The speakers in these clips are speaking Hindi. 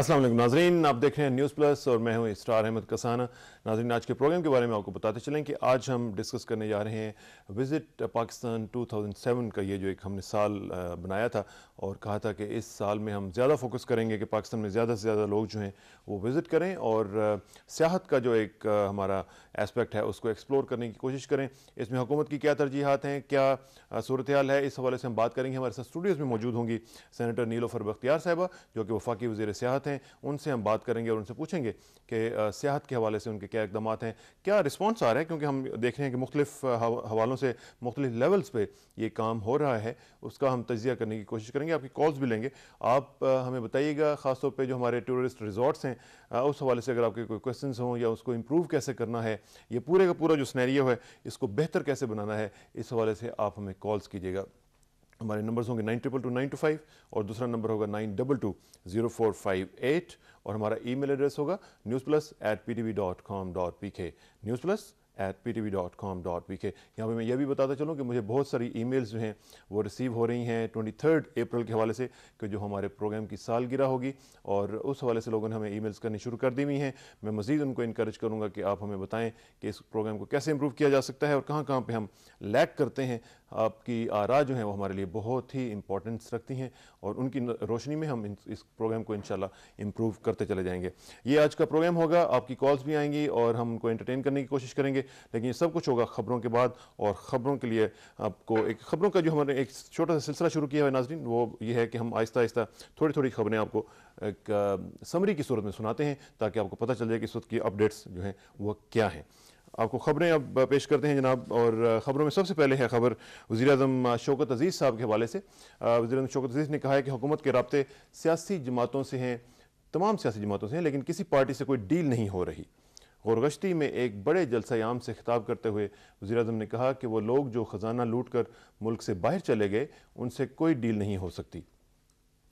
असलम नाजरीन आप देख रहे हैं न्यूज़ प्लस और मैं हूँ स्टार अहमद कसाना नाजरीन आज के प्रोग्राम के बारे में आपको बताते चलें कि आज हम डिस्कस करने जा रहे हैं विज़िट पाकिस्तान 2007 का ये जो एक हमने साल बनाया था और कहा था कि इस साल में हम ज़्यादा फोकस करेंगे कि पाकिस्तान में ज़्यादा से ज़्यादा लोग जो हैं वो विज़िट करें और सियाहत का जो एक हमारा एस्पेक्ट है उसको एक्सप्लोर करने की कोशिश करें इसमें हुकूमत की क्या तरजीहत हैं क्या सूरत हाल है इस हवाले से हम बात करेंगे हमारे साथ स्टूडियोज़ में मौजूद होंगी सैनिटर नीलोफर बख्तियार साहबा जो कि वफाकी वज़ी सियाहत इकदाम हैं उनसे हम बात करेंगे और उनसे पूछेंगे कि सियाहत के हवाले से उनके क्या इकदाम हैं क्या रिस्पॉन्स आ रहा है क्योंकि हम देख रहे हैं कि मुख्तफ हवालों से मुख्तलिफ लेवल्स पर यह काम हो रहा है उसका हम तजिया करने की कोशिश करेंगे आपकी कॉल्स भी लेंगे आप हमें बताइएगा ख़ासतौर पर जो हमारे टूरिस्ट रिजॉर्ट्स हैं उस हवाले से अगर आपके कोई क्वेश्चन हों या उसको इम्प्रूव कैसे करना है ये पूरे का पूरा जो स्नैरियो है इसको बेहतर कैसे बनाना है इस हवाले से आप हमें कॉल्स कीजिएगा हमारे नंबर्स होंगे nine triple two nine two five और दूसरा नंबर होगा nine double two zero four five eight और हमारा ईमेल एड्रेस होगा news plus at P T V dot com dot P K news plus at P T V dot com dot P K यहाँ पर मैं यह भी बताता चलूँ कि मुझे बहुत सारी ई मेल्स जो हैं वो रिसीव हो रही हैं ट्वेंटी थर्ड अप्रैल के हवाले से कि जो हमारे प्रोग्राम की सालगिरह होगी और उस हवाले से लोगों ने हमें ई मेल्स करनी शुरू कर दी हुई हैं मैं मज़ीद उनको इनक्रेज करूँगा कि आप हमें बताएँ कि इस प्रोग्राम को कैसे इम्प्रूव किया जा सकता है और कहाँ कहाँ पर हम लैक करते हैं आपकी आरा जो हैं वो हमारे लिए बहुत ही इंपॉर्टेंस रखती हैं और उनकी रोशनी में हम इस प्रोग्राम को इन इम्प्रूव करते चले जाएंगे ये आज का प्रोग्राम होगा आपकी कॉल्स भी आएंगी और हम उनको एंटरटेन करने की कोशिश करेंगे लेकिन ये सब कुछ होगा ख़बरों के बाद और ख़बरों के लिए आपको एक ख़बरों का जो हमने एक छोटा सा सिलसिला शुरू किया है नाजरीन वो ये है कि हम आहिस्ता आहिस्ता थोड़ी थोड़ी खबरें आपको एक समरी की सूरत में सुनाते हैं ताकि आपको पता चल जाए कि इस वक्त की अपडेट्स जो हैं वह क्या हैं आपको खबरें अब पेश करते हैं जनाब और ख़बरों में सबसे पहले है खबर वजी अजम शौकत अजीज़ साहब के हवाले से वजी अजम शौकत अजीज़ ने कहा है कि हुकूमत के रबते सियासी जमातों से हैं तमाम सियासी जमातों से हैं लेकिन किसी पार्टी से कोई डील नहीं हो रही गौरगश्ती में एक बड़े जलसायाम से खिताब करते हुए वजी अजम ने कहा कि वो लोग जो ख़जाना लूट कर मुल्क से बाहर चले गए उनसे कोई डील नहीं हो सकती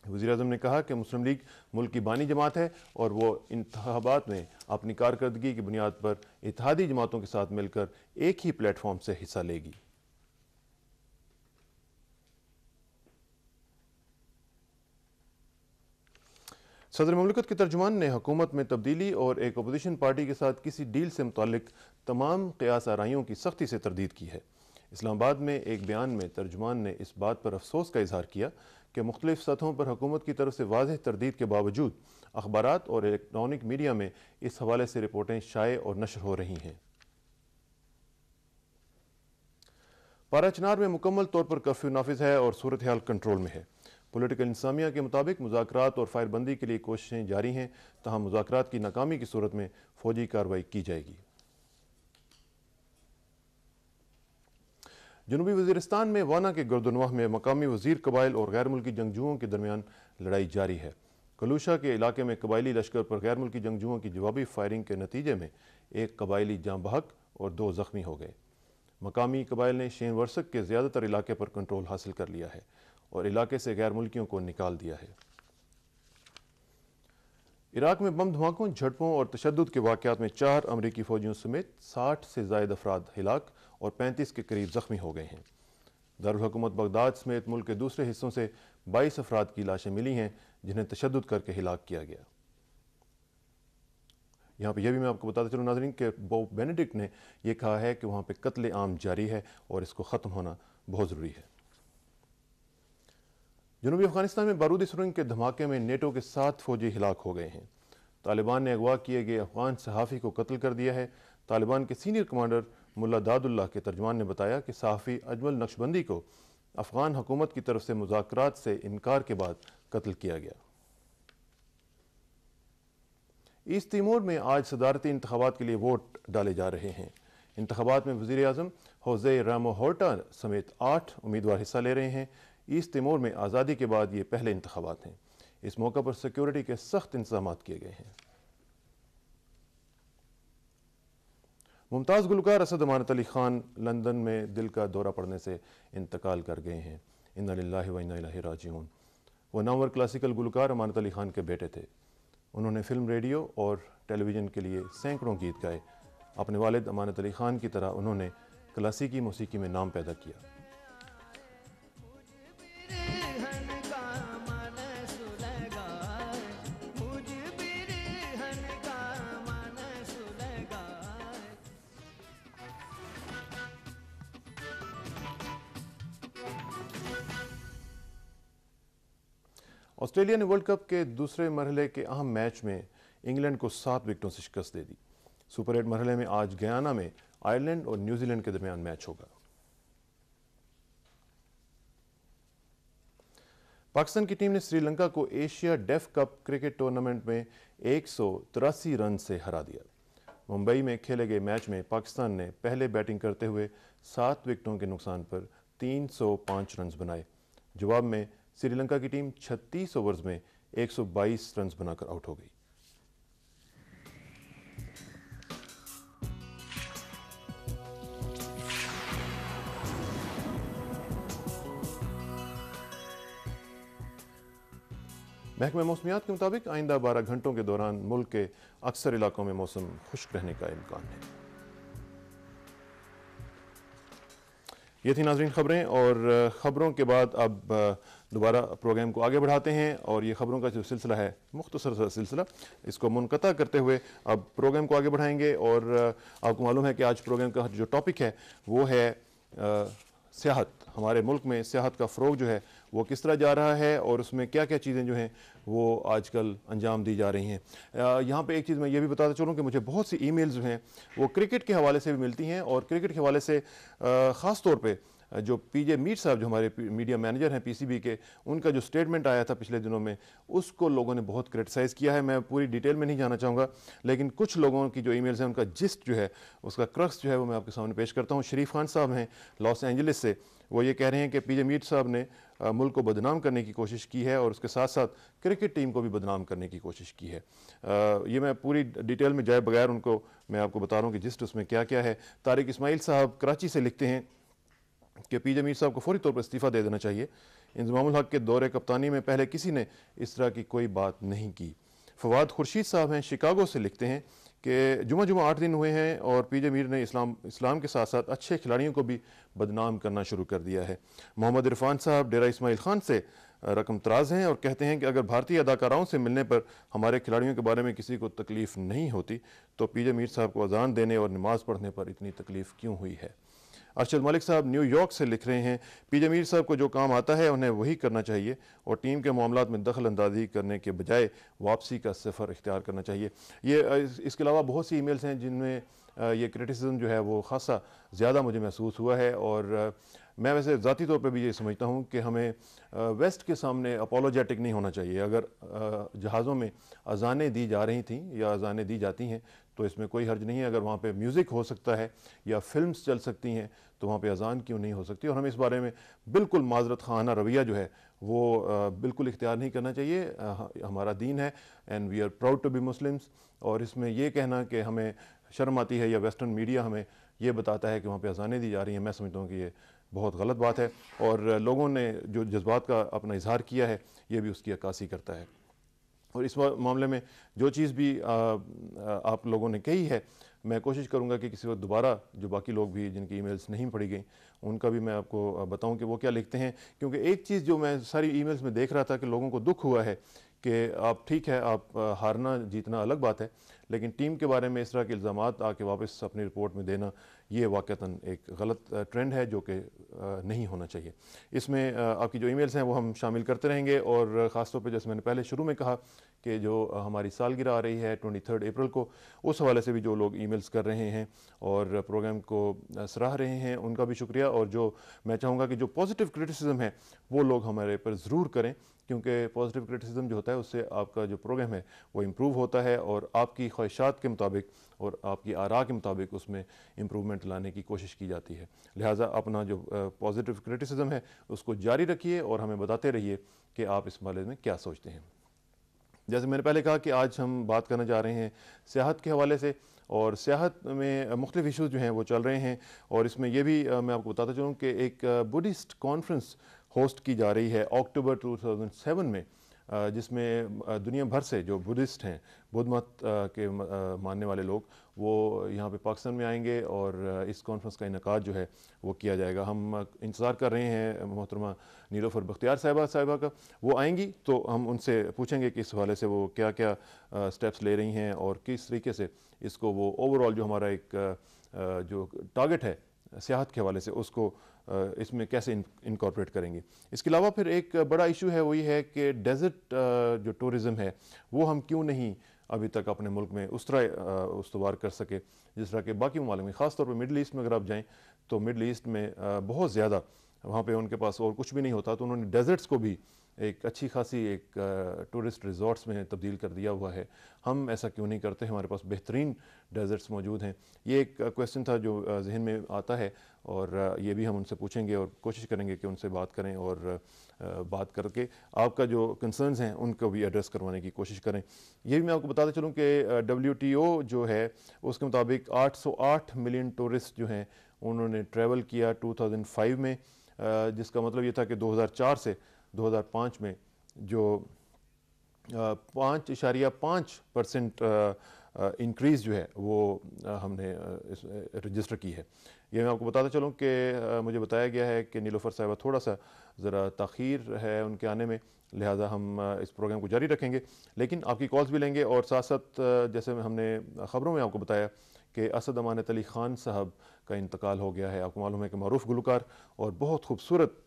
वज़ी अजम ने कहा कि मुस्लिम लीग मुल्क की बानी जमात है और वह इंतबात में अपनी कारकर्दगी की बुनियाद पर इतिहादी जमातों के साथ मिलकर एक ही प्लेटफॉर्म से हिस्सा लेगी सदर ममलिकत के तर्जुमान ने हकूमत में तब्दीली और एक अपोजिशन पार्टी के साथ किसी डील से मुतलिक तमाम क्यास आरइयों की सख्ती से तरदीद की है इस्लामाबाद में एक बयान में तर्जुमान ने इस बात पर अफसोस का इजहार किया कि मुख्तलिफ सतहों पर हुकूमत की तरफ से वाजह तरदीद के बावजूद अखबार और इलेक्ट्रॉनिक मीडिया में इस हवाले से रिपोर्टें शाये और नशर हो रही हैं पारा चिनार में मुकम्मल तौर पर कर्फ्यू नाफिज है और सूरत हाल कंट्रोल में है पोलिटिकल इंसामिया के मुताबिक मुजाकर और फायरबंदी के लिए कोशिशें जारी हैं तहम मुजाकर की नाकामी की सूरत में फौजी कार्रवाई की जाएगी जनूबी वजीरस्तान में वाना के गर्दनवाह में मकामी वजीर कबाइल और गैर मुल्की जंगजुओं के दरमियान लड़ाई जारी है कलूशा के इलाके में कबायली लश्कर पर गैर मुल्की जंगजुओं की जवाबी फायरिंग के नतीजे में एक कबायली जाम बहक और दो जख्मी हो गए मकामी कबाइल ने शेन वर्सक के ज़्यादातर इलाके पर कंट्रोल हासिल कर लिया है और इलाके से गैर मुल्कियों को निकाल दिया है इराक में बम धमाकों झड़पों और तशद के वाकत में चार अमरीकी फ़ौजियों समेत साठ से जायद अफराद हिलाक और पैंतीस के करीब ज़ख्मी हो गए हैं दारकूमत बगदाद समेत मुल्क के दूसरे हिस्सों से बाईस अफराद की लाशें मिली हैं जिन्हें तशद करके हिलाक किया गया यहाँ पर यह भी मैं आपको बताता चलूँ नाजरीन के बॉब बेनेडिक्ट ने यह कहा है कि वहाँ पर कत्ल आम जारी है और इसको ख़त्म होना बहुत ज़रूरी है जनूबी अफगानिस्तान में बारूदी सुरंग के धमाके में नेटो के सात फौजी हिलाक हो गए हैं तालिबान ने अगवा किए गए अफगान सहाफ़ी को कत्ल कर दिया है तालिबान के सीनियर कमांडर मुला दादुल्ला के तर्जमान ने बताया कि सहाफ़ी अजमल नक्शबंदी को अफ़गान हुकूमत की तरफ से मुजाकर से इनकार के बाद कत्ल किया गया ईस्ट तीमूर में आज सदारती इंतबात के लिए वोट डाले जा रहे हैं इंतबात में वजीर अजम होजे रामोहोटा समेत आठ उम्मीदवार हिस्सा ले रहे हैं ईस्ट तीमूर में आज़ादी के बाद ये पहले इंतबात हैं इस मौके पर सिक्योरिटी के सख्त इंतजाम किए गए हैं मुमताज़ गुलकार असद अमानत अली ख़ान लंदन में दिल का दौरा पड़ने से इंतकाल कर गए हैं इन वाजून वह नामवर क्लासिकल गुलकार अमानत अली ख़ान के बेटे थे उन्होंने फ़िल्म रेडियो और टेलीविज़न के लिए सैकड़ों गीत गाए अपने वालिद अमानत अली ख़ान की तरह उन्होंने क्लासिकी मौसीकी में नाम पैदा किया ऑस्ट्रेलिया ने वर्ल्ड कप के दूसरे मरहले के अहम मैच में इंग्लैंड को सात विकेटों से शिकस्त दे दी सुपर एट मरहले में आज गयाना में आयरलैंड और न्यूजीलैंड के दरमियान मैच होगा पाकिस्तान की टीम ने श्रीलंका को Asia deaf cup cricket tournament में एक रन से हरा दिया मुंबई में खेले गए मैच में पाकिस्तान ने पहले बैटिंग करते हुए सात विकेटों के नुकसान पर 305 रन बनाए जवाब में श्रीलंका की टीम 36 ओवर्स में 122 रन बनाकर आउट हो गई महकमे मौसमियात के मुताबिक आइंदा बारह घंटों के दौरान मुल्क के अक्सर इलाकों में मौसम खुश्क रहने का इम्कान है ये थी नाजरीन खबरें और ख़बरों के बाद अब दोबारा प्रोग्राम को आगे बढ़ाते हैं और ये ख़बरों का जो सिलसिला है मुख्तसर सा सिलसिला इसको मुनता करते हुए अब प्रोग्राम को आगे बढ़ाएंगे और आपको मालूम है कि आज प्रोग्राम का जो टॉपिक है वो है सियाहत हमारे मुल्क में सियाहत का फ़रोग जो है वो किस तरह जा रहा है और उसमें क्या क्या चीज़ें जो हैं वो आजकल अंजाम दी जा रही हैं यहाँ पे एक चीज़ मैं ये भी बताता चलूँ कि मुझे बहुत सी ईमेल्स जो हैं वो क्रिकेट के हवाले से भी मिलती हैं और क्रिकेट के हवाले से ख़ास तौर पर जो पीजे मीट साहब जो हमारे मीडिया मैनेजर हैं पीसीबी के उनका जो स्टेटमेंट आया था पिछले दिनों में उसको लोगों ने बहुत क्रिटिसाइज़ किया है मैं पूरी डिटेल में नहीं जाना चाहूँगा लेकिन कुछ लोगों की जो ईमेल्स हैं उनका जिस्ट जो है उसका क्रक्स जो है वो मैं आपके सामने पेश करता हूँ शरीफ खान साहब हैं लॉस एंजलिस से वो ये कह रहे हैं कि जे मीट साहब ने मुल्क को बदनाम करने की कोशिश की है और उसके साथ साथ क्रिकेट टीम को भी बदनाम करने की कोशिश की है आ, ये मैं पूरी डिटेल में जाए बगैर उनको मैं आपको बता रहा हूँ कि जिस्ट उसमें क्या क्या है तारिक इसमाइल साहब कराची से लिखते हैं कि पी जमीर साहब को फौरी तौर पर इस्तीफ़ा दे देना चाहिए इंजमाम हक के दौरे कप्तानी में पहले किसी ने इस तरह की कोई बात नहीं की फवाद खुर्शीद साहब हैं शिकागो से लिखते हैं कि जुमा जुमा आठ दिन हुए हैं और पी जमीर ने इस्लाम इस्लाम के साथ साथ अच्छे खिलाड़ियों को भी बदनाम करना शुरू कर दिया है मोहम्मद इरफान साहब डेरा इसमाइल खान से रकम तराज हैं और कहते हैं कि अगर भारतीय अदाकाराओं से मिलने पर हमारे खिलाड़ियों के बारे में किसी को तकलीफ़ नहीं होती तो पी जमीर साहब को अजान देने और नमाज़ पढ़ने पर इतनी तकलीफ़ क्यों हुई है अरशद मलिक साहब न्यूयॉर्क से लिख रहे हैं पी जमीर साहब को जो काम आता है उन्हें वही करना चाहिए और टीम के मामला में दखल अंदाजी करने के बजाय वापसी का सफ़र इख्तियार करना चाहिए ये इसके अलावा बहुत सी ई मेल्स हैं जिनमें ये क्रिटिसिज्म जो है वो खासा ज़्यादा मुझे महसूस हुआ है और मैं वैसे ज़ाती तौर पर भी ये समझता हूँ कि हमें वेस्ट के सामने अपोलोजेटिक नहीं होना चाहिए अगर जहाज़ों में अजानें दी जा रही थी या अजानें दी जाती हैं तो इसमें कोई हर्ज नहीं है अगर वहाँ पे म्यूज़िक हो सकता है या फिल्म्स चल सकती हैं तो वहाँ पे अजान क्यों नहीं हो सकती और हमें इस बारे में बिल्कुल माजरत खाना रवैया जो है वो बिल्कुल इख्तियार नहीं करना चाहिए हमारा दीन है and we are proud to be Muslims और इसमें यह कहना कि हमें शर्म आती है या वेस्टर्न मीडिया हमें ये बताता है कि वहाँ पर अजानें दी जा रही हैं मैं समझता हूँ कि ये बहुत गलत बात है और लोगों ने जो जज्बात का अपना इजहार किया है ये भी उसकी अक्सी करता है और इस मामले में जो चीज़ भी आ, आप लोगों ने कही है मैं कोशिश करूंगा कि किसी वक्त दोबारा जो बाकी लोग भी जिनकी ईमेल्स नहीं पढ़ी गई उनका भी मैं आपको बताऊं कि वो क्या लिखते हैं क्योंकि एक चीज़ जो मैं सारी ईमेल्स में देख रहा था कि लोगों को दुख हुआ है कि आप ठीक है आप हारना जीतना अलग बात है लेकिन टीम के बारे में इस तरह के इल्ज़ाम आके वापस अपनी रिपोर्ट में देना ये वाक़ता एक गलत ट्रेंड है जो कि नहीं होना चाहिए इसमें आपकी जो ईमेल्स हैं वो हम शामिल करते रहेंगे और ख़ासतौर पर जैसे मैंने पहले शुरू में कहा कि जो हमारी सालगिरह आ रही है ट्वेंटी थर्ड अप्रैल को उस हवाले से भी जो लोग ईमेल्स कर रहे हैं और प्रोग्राम को सराह रहे हैं उनका भी शुक्रिया और जो मैं चाहूँगा कि जो पॉजिटिव क्रिटिसिज्म है वो लोग हमारे पर ज़रूर करें क्योंकि पॉजिटिव क्रिटिसिज्म जो होता है उससे आपका जो प्रोग्राम है वो इम्प्रूव होता है और आपकी ख्वाहिशात के मुताबिक और आपकी आरा के मुताबिक उसमें इम्प्रूवमेंट लाने की कोशिश की जाती है लिहाजा अपना जो पॉजिटिव क्रिटिसिज्म है उसको जारी रखिए और हमें बताते रहिए कि आप इस बारे में क्या सोचते हैं जैसे मैंने पहले कहा कि आज हम बात करने जा रहे हैं सियाहत के हवाले से और सियाहत में मुख्तफ इशूज़ जो हैं वो चल रहे हैं और इसमें यह भी मैं आपको बताता चलूँ कि एक बुद्धिस्ट कॉन्फ्रेंस होस्ट की जा रही है अक्टूबर 2007 में जिसमें दुनिया भर से जो बुद्धिस्ट हैं बुद्ध मत के मानने वाले लोग वो यहाँ पे पाकिस्तान में आएंगे और इस कॉन्फ्रेंस का इनका जो है वो किया जाएगा हम इंतज़ार कर रहे हैं मोहतरमा नीलोफर बख्तियार साहिबा साहिबा का वो आएंगी तो हम उनसे पूछेंगे कि इस हवाले से वो क्या क्या स्टेप्स ले रही हैं और किस तरीके से इसको वो ओवरऑल जो हमारा एक जो टारगेट है सियाहत के हवाले से उसको इसमें कैसे इनकॉर्पोरेट करेंगे इसके अलावा फिर एक बड़ा इशू है वही है कि डेजर्ट जो टूरिज़म है वो हम क्यों नहीं अभी तक अपने मुल्क में उस तरह उसवार कर सके जिस तरह के बाकी ममालिक में ख़ासतौर पर मिडल ईस्ट में अगर आप जाएँ तो मिडल ईस्ट में बहुत ज़्यादा वहाँ पर उनके पास और कुछ भी नहीं होता तो उन्होंने डेजर्ट्स को भी एक अच्छी खासी एक टूरिस्ट रिजॉर्ट्स में तब्दील कर दिया हुआ है हम ऐसा क्यों नहीं करते हमारे पास बेहतरीन डेजर्ट्स मौजूद हैं ये एक क्वेश्चन था जो जहन में आता है और ये भी हम उनसे पूछेंगे और कोशिश करेंगे कि उनसे बात करें और बात करके आपका जो कंसर्नस हैं उनको भी एड्रेस करवाने की कोशिश करें ये भी मैं आपको बताते चलूँ कि डब्ल्यू जो है उसके मुताबिक आठ मिलियन टूरिस्ट जो हैं उन्होंने ट्रैवल किया टू में जिसका मतलब ये था कि दो से 2005 में जो पाँच इशारिया पाँच परसेंट इंक्रीज़ जो है वो हमने रजिस्टर की है ये मैं आपको बताता चलूँ कि मुझे बताया गया है कि नीलोफर साहिबा थोड़ा सा ज़रा तखीर है उनके आने में लिहाजा हम इस प्रोग्राम को जारी रखेंगे लेकिन आपकी कॉल्स भी लेंगे और साथ साथ जैसे हमने ख़बरों में आपको बताया कि असद अमानत अली ख़ान साहब का इंतकाल हो गया है आपको मालूम है कि मरूफ गुलकार और बहुत खूबसूरत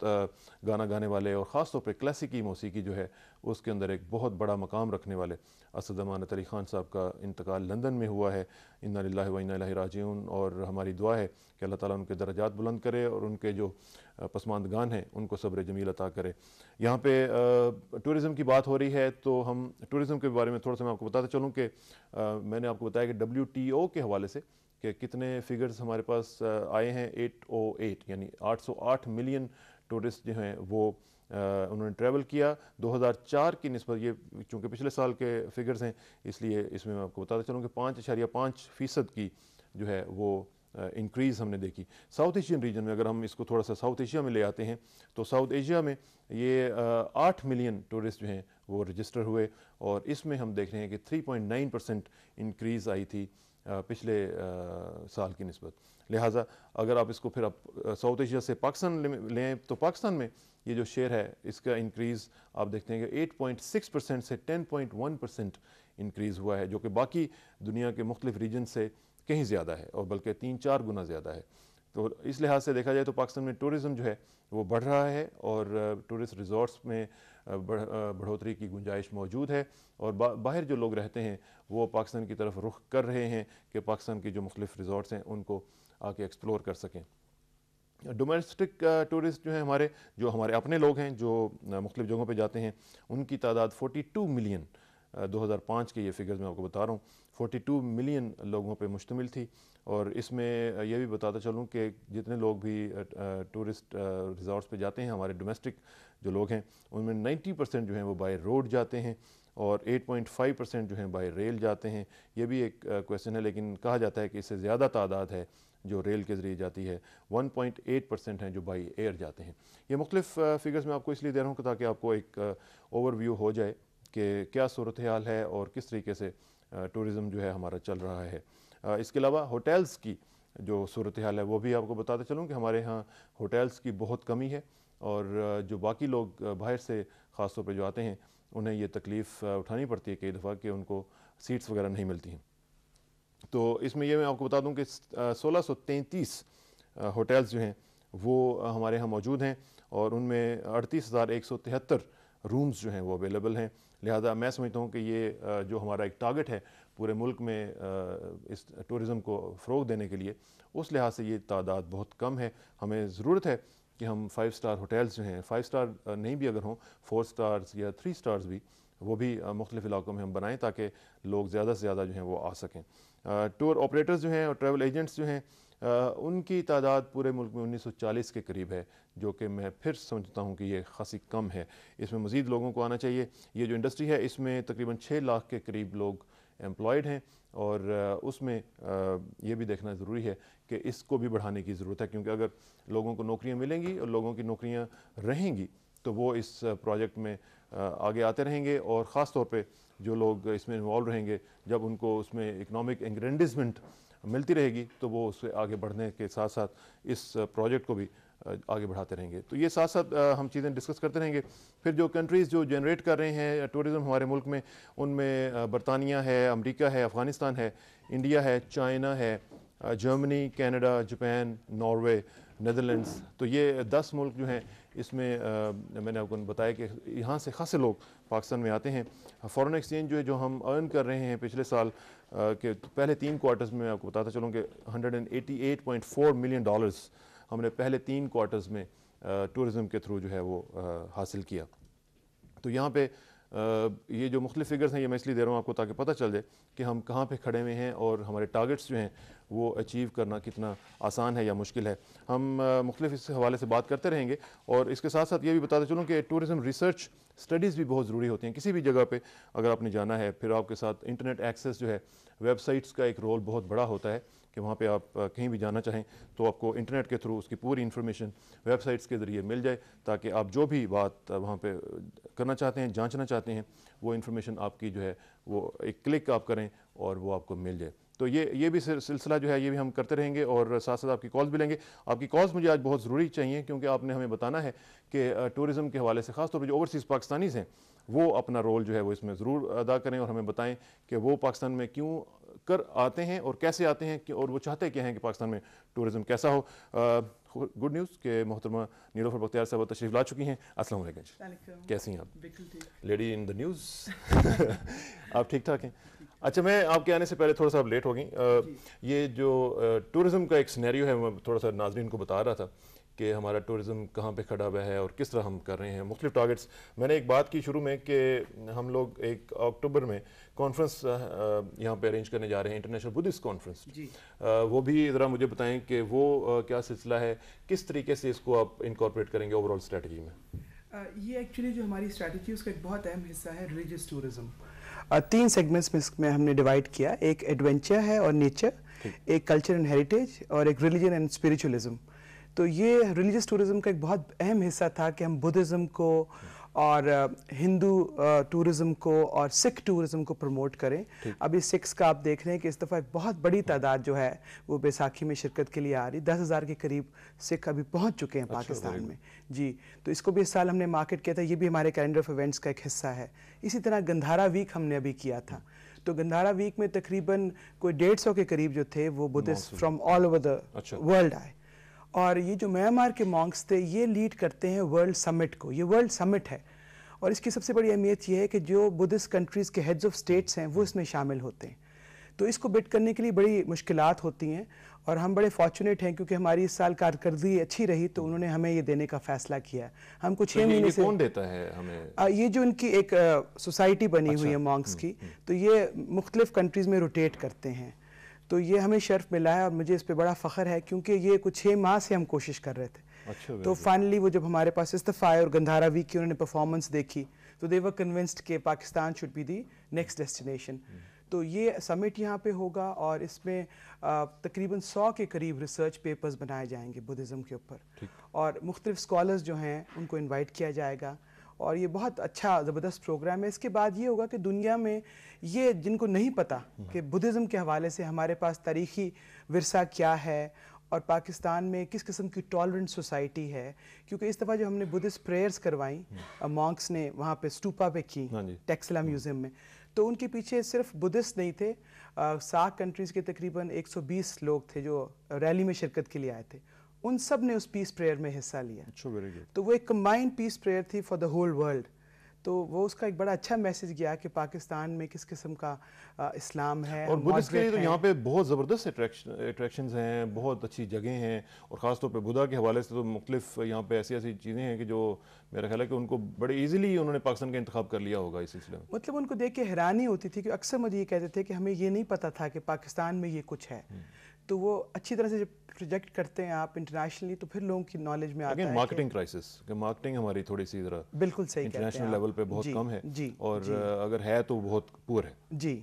गाना गाने वाले और ख़ास तौर पर क्लासिकी मौसीकी जो है उसके अंदर एक बहुत बड़ा मकाम रखने वाले अमानत अली ख़ान साहब का इंतकाल लंदन में हुआ है इन्ना लाला वन्ना राजीन और हमारी दुआ है कि अल्लाह ताला उनके दर्जात बुलंद करे और उनके जो पसमानदगान हैं उनको सब्र जमील अता करे यहाँ पे टूरिज़म की बात हो रही है तो हम टूरिज़म के बारे में थोड़ा सा मैं आपको बताता चलूँ कि मैंने आपको बताया कि डब्ल्यू के हवाले से कि कितने फिगर्स हमारे पास आए हैं एट यानी आठ मिलियन टूरिस्ट जो हैं वो उन्होंने ट्रैवल किया 2004 की नस्बत ये चूँकि पिछले साल के फिगर्स हैं इसलिए इसमें मैं आपको बताता चलूँ कि पाँच अशारिया पाँच फ़ीसद की जो है वो इंक्रीज़ हमने देखी साउथ एशियन रीजन में अगर हम इसको थोड़ा सा साउथ एशिया में ले आते हैं तो साउथ एशिया में ये आठ मिलियन टूरिस्ट जो हैं वो रजिस्टर हुए और इसमें हम देख रहे हैं कि थ्री परसेंट इंक्रीज़ आई थी पिछले साल की नस्बत लिहाजा अगर आप इसको फिर आप साउथ एशिया से पाकिस्तान लें तो पाकिस्तान में ये जो शेयर है इसका इंक्रीज़ आप देखते हैं कि 8.6 परसेंट से 10.1 परसेंट इंक्रीज़ हुआ है जो कि बाकी दुनिया के मुख्तफ रीजन से कहीं ज़्यादा है और बल्कि तीन चार गुना ज़्यादा है तो इस लिहाज से देखा जाए तो पाकिस्तान में टूरिज़म जो है वो बढ़ रहा है और टूरिस्ट रिजॉर्ट्स में बढ़ोतरी की गुंजाइश मौजूद है और बा, बाहर जो लोग रहते हैं वो पाकिस्तान की तरफ रुख कर रहे हैं कि पाकिस्तान की जो मुख्तफ रिजॉर्ट्स हैं उनको आके एक्सप्लोर कर सकें डोमेस्टिक टूरिस्ट uh, जो हैं हमारे जो हमारे अपने लोग हैं जो uh, मुख्तु जगहों पर जाते हैं उनकी तादाद फोटी टू मिलियन 2005 के ये फिगर्स मैं आपको बता रहा हूँ 42 मिलियन लोगों पे मुश्तमिल थी और इसमें uh, यह भी बताता चलूँ कि जितने लोग भी टूरिस्ट रिजॉर्ट्स पे जाते हैं हमारे डोमेस्टिक जो लोग हैं उनमें 90 परसेंट जो हैं वो बाय रोड जाते हैं और 8.5 परसेंट जो हैं बाय रेल जाते हैं ये भी एक क्वेश्चन है लेकिन कहा जाता है कि इससे ज़्यादा तादाद है जो रेल के ज़रिए जाती है 1.8 परसेंट हैं जो बाई एयर जाते हैं ये मुख्तफ़ फिगर्स मैं आपको इसलिए दे रहा हूँ ताकि आपको एक ओवरव्यू हो जाए कि क्या सूरत हाल है और किस तरीके से टूरिज़म जो है हमारा चल रहा है इसके अलावा होटल्स की जो सूरत हाल है वो भी आपको बताते चलूँ कि हमारे यहाँ होटल्स की बहुत कमी है और जो बाकी लोग बाहर से ख़ास तौर पर जो आते हैं उन्हें ये तकलीफ़ उठानी पड़ती है कई दफ़ा कि उनको सीट्स वगैरह नहीं मिलती हैं तो इसमें यह मैं आपको बता दूं कि सोलह सौ तैंतीस होटल्स जो हैं वो हमारे यहाँ मौजूद हैं और उनमें अड़तीस हज़ार एक सौ तिहत्तर रूम्स जो हैं वो अवेलेबल हैं लिहाजा मैं समझता हूँ कि ये जो हमारा एक टारगेट है पूरे मुल्क में इस टूरिज़म को फ़रोग देने के लिए उस लिहाज से ये तादाद बहुत कम है हमें ज़रूरत है कि हम फाइव स्टार होटल्स जो हैं फाइव स्टार नहीं भी अगर हों फोर स्टार्स या थ्री स्टार्स भी वो भी मुख्तलिफ़ इलाकों में हम बनाएँ ताकि लोग ज़्यादा से ज़्यादा जो हैं वो आ सकें टूर ऑपरेटर्स जो हैं और ट्रैवल एजेंट्स जो हैं उनकी तादाद पूरे मुल्क में 1940 के करीब है जो कि मैं फिर समझता हूँ कि ये खासी कम है इसमें मज़ीद लोगों को आना चाहिए ये जो इंडस्ट्री है इसमें तकरीबन छः लाख के करीब लोग एम्प्लॉयड हैं और उसमें ये भी देखना ज़रूरी है कि इसको भी बढ़ाने की ज़रूरत है क्योंकि अगर लोगों को नौकरियाँ मिलेंगी और लोगों की नौकरियाँ रहेंगी तो वो इस प्रोजेक्ट में आगे आते रहेंगे और ख़ास तौर पर जो लोग इसमें इन्वॉल्व रहेंगे जब उनको उसमें इकनॉमिक एंग्रेंडिजमेंट मिलती रहेगी तो वो उससे आगे बढ़ने के साथ साथ इस प्रोजेक्ट को भी आगे बढ़ाते रहेंगे तो ये साथ साथ हम चीज़ें डिस्कस करते रहेंगे फिर जो कंट्रीज़ जो जनरेट कर रहे हैं टूरिज़्म हमारे मुल्क में उनमें बरतानिया है अमेरिका है अफ़गानिस्तान है इंडिया है चाइना है Germany Canada Japan Norway Netherlands तो ये दस मुल्क जो हैं इसमें मैंने आपको बताया कि यहाँ से खासे लोग पाकिस्तान में आते हैं फॉरेन एक्सचेंज जो है जो हम अर्न कर रहे हैं पिछले साल के पहले तीन क्वार्टर्स में आपको बताता चलूँ कि 188.4 मिलियन डॉलर्स हमने पहले तीन क्वार्टर्स में टूरिज़म के थ्रू जो है वो आ, हासिल किया तो यहाँ पर आ, ये जो मुख्तु फिगर्स हैं ये मैं इसलिए दे रहा हूँ आपको ताकि पता चल जाए कि हम कहाँ पर खड़े हुए हैं और हमारे टारगेट्स जो हैं वो अचीव करना कितना आसान है या मुश्किल है हम मुख्तलिफ इस हवाले से बात करते रहेंगे और इसके साथ साथ ये भी बताते चलूँ कि टूरिज़म रिसर्च स्टडीज़ भी बहुत ज़रूरी होती हैं किसी भी जगह पर अगर आपने जाना है फिर आपके साथ इंटरनेट एक्सेस जो है वेबसाइट्स का एक रोल बहुत बड़ा होता है कि वहाँ पे आप कहीं भी जाना चाहें तो आपको इंटरनेट के थ्रू उसकी पूरी इन्फॉर्मेशन वेबसाइट्स के ज़रिए मिल जाए ताकि आप जो भी बात वहाँ पे करना चाहते हैं जांचना चाहते हैं वो इन्फॉर्मेशन आपकी जो है वो एक क्लिक आप करें और वो आपको मिल जाए तो ये ये भी सिलसिला जो है ये भी हम करते रहेंगे और साथ साथ आपकी कॉल्स भी लेंगे आपकी कॉल्स मुझे आज बहुत ज़रूरी चाहिए क्योंकि आपने हमें बताना है कि टूरिज़म के हवाले से खासतौर पर जो ओवरसीज़ पाकिस्तानीज़ हैं वो अपना रोल जो है वो इसमें ज़रूर अदा करें और हमें बताएं कि वो पाकिस्तान में क्यों कर आते हैं और कैसे आते हैं और वो चाहते क्या हैं कि पाकिस्तान में टूरिज़म कैसा हो गुड न्यूज़ के मोहतरमा नीलोफर बख्तियार साहब तशरीफ ला चुकी हैं असल कैसी हैं आप लेडी इन द न्यूज़ आप ठीक ठाक हैं अच्छा मैं आपके आने से पहले थोड़ा सा लेट हो गई ये जो टूरिज़्म का एक सिनेरियो है मैं थोड़ा सा नाजरीन को बता रहा था कि हमारा टूरिज़्म कहाँ पे खड़ा हुआ है और किस तरह हम कर रहे हैं मुख्तु टारगेट्स मैंने एक बात की शुरू में कि हम लोग एक अक्टूबर में कॉन्फ्रेंस यहाँ पे अरेंज करने जा रहे हैं इंटरनेशनल बुद्धिस्ट कॉन्फ्रेंस वो भी ज़रा मुझे बताएं कि वो क्या सिलसिला है किस तरीके से इसको आप इनकॉर्पोरेट करेंगे ओवरऑल स्ट्रेटजी में ये एक्चुअली जो हमारी स्ट्रेटजी उसका एक बहुत अहम हिस्सा है रिलीजियस टूरिज़्म तीन सेगमेंट्स में इसमें हमने डिवाइड किया एक एडवेंचर है और नेचर एक कल्चर एंड हेरिटेज और एक रिलीजन एंड स्पिरिचुअलिज्म तो ये रिलीजियस टूरिज्म का एक बहुत अहम हिस्सा था कि हम बुद्धिज़्म को और हिंदू टूरिज़्म को और सिख टूरिज़्म को प्रमोट करें अभी सिक्स का आप देख रहे हैं कि इस दफ़ा एक बहुत बड़ी तादाद जो है वो बैसाखी में शिरकत के लिए आ रही दस हज़ार के करीब सिख अभी पहुंच चुके हैं अच्छा, पाकिस्तान में जी तो इसको भी इस साल हमने मार्केट किया था ये भी हमारे कैलेंडर ऑफ इवेंट्स का एक हिस्सा है इसी तरह गंधारा वीक हमने अभी किया था तो गंधारा वीक में तकरीबन कोई डेढ़ सौ के करीब जो थे वो Buddhist from all over the world आए और ये जो म्यांमार के मॉन्क्स थे ये लीड करते हैं वर्ल्ड समिट को ये वर्ल्ड समिट है और इसकी सबसे बड़ी अहमियत ये है कि जो बुद्धिस्ट कंट्रीज़ के हेड्स ऑफ स्टेट्स हैं वो इसमें शामिल होते हैं तो इसको बिट करने के लिए बड़ी मुश्किल होती हैं और हम बड़े फॉर्चुनेट हैं क्योंकि हमारी इस साल कारकर्दगी अच्छी रही तो उन्होंने हमें ये देने का फैसला किया हमको तो छः महीने से कौन देता है हमें आ, ये जो इनकी एक सोसाइटी बनी अच्छा, हुई है मॉन्क्स हम्म, की हम्म। तो ये मुख्तलिफ कंट्रीज़ में रोटेट करते हैं तो ये हमें शर्फ मिला है और मुझे इस पर बड़ा फ़ख्र है क्योंकि ये कुछ छः माह से हम कोशिश कर रहे थे अच्छा तो फाइनली वो जब हमारे पास आए और गंधारा वीक की उन्होंने परफॉर्मेंस देखी तो दे वर कन्विंस्ड के Pakistan should be the next destination तो ये समिट यहाँ पे होगा और इसमें तकरीबन सौ के करीब रिसर्च पेपर्स बनाए जाएंगे बुद्धिज़्म के ऊपर और मुख्तलिफ स्कॉलर्स जो हैं उनको इनवाइट किया जाएगा और ये बहुत अच्छा ज़बरदस्त प्रोग्राम है इसके बाद ये होगा कि दुनिया में ये जिनको नहीं पता कि बुद्धिज़्म के हवाले से हमारे पास तारीखी वरसा क्या है और पाकिस्तान में किस किस्म की टॉलरेंट सोसाइटी है क्योंकि इस दफ़ा जो हमने बुद्धिस्ट प्रेयर्स करवाई मॉन्क्स ने वहाँ पे स्टूपा पे की टेक्सला हाँ म्यूज़ियम में तो उनके पीछे सिर्फ बुद्धिस्ट नहीं थे सात कंट्रीज़ के तकरीबन 120 लोग थे जो रैली में शिरकत के लिए आए थे उन सब ने उस पीस प्रेयर में हिस्सा लिया अच्छा वेरी गुड तो वो एक कम्बाइंड पीस प्रेयर थी फॉर द होल वर्ल्ड तो वो उसका एक बड़ा अच्छा मैसेज गया कि पाकिस्तान में किस किस्म का आ, इस्लाम है और बुद्धिस्ट के लिए तो यहाँ पे बहुत ज़बरदस्त अट्रैक्शन हैं बहुत अच्छी जगह हैं और ख़ास तौर पे बुधा के हवाले से तो मुख्तफ यहाँ पे ऐसी ऐसी चीज़ें हैं कि जो मेरा ख्याल है कि उनको बड़े ईजिली उन्होंने पाकिस्तान का इंतखब कर लिया होगा इस सिलसिले में मतलब उनको देख के हैरानी होती थी कि अक्सर मुझे ये कहते थे कि हमें ये नहीं पता था कि पाकिस्तान में ये कुछ है हम्म। तो वो अच्छी तरह से जब प्रोजेक्ट करते हैं आप इंटरनेशनली तो फिर लोगों की नॉलेज में आता है मार्केटिंग क्राइसिस मार्केटिंग हमारी थोड़ी सी जरा बिल्कुल सही इंटरनेशनल लेवल पे बहुत कम है जी और जी, अगर है तो बहुत पुअर है जी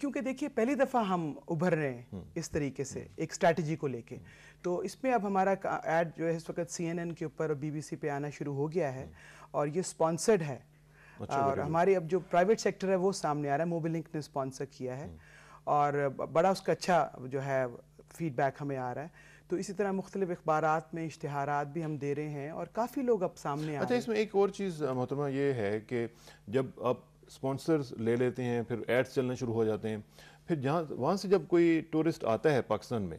क्योंकि देखिए पहली दफ़ा हम उभर रहे हैं हम्म। इस तरीके से हम्म। एक स्ट्रैटेजी को लेके तो इसमें अब हमारा ऐड जो है इस वक्त सी के ऊपर और बीबीसी पे आना शुरू हो गया है हम्म। और ये स्पॉन्सर्ड है अच्छा, और हमारी अब जो प्राइवेट सेक्टर है वो सामने आ रहा है मोबिलिंक ने स्पॉन्सर किया है और बड़ा उसका अच्छा जो है फीडबैक हमें आ रहा है तो इसी तरह मुख्तलिफ अखबार में इश्तहार भी हम दे रहे हैं और काफ़ी लोग अब सामने अच्छा इसमें एक और चीज़ मोहतरमा ये है कि जब आप स्पॉन्सर्स ले लेते हैं फिर एड्स चलने शुरू हो जाते हैं फिर जहाँ वहाँ से जब कोई टूरिस्ट आता है पाकिस्तान में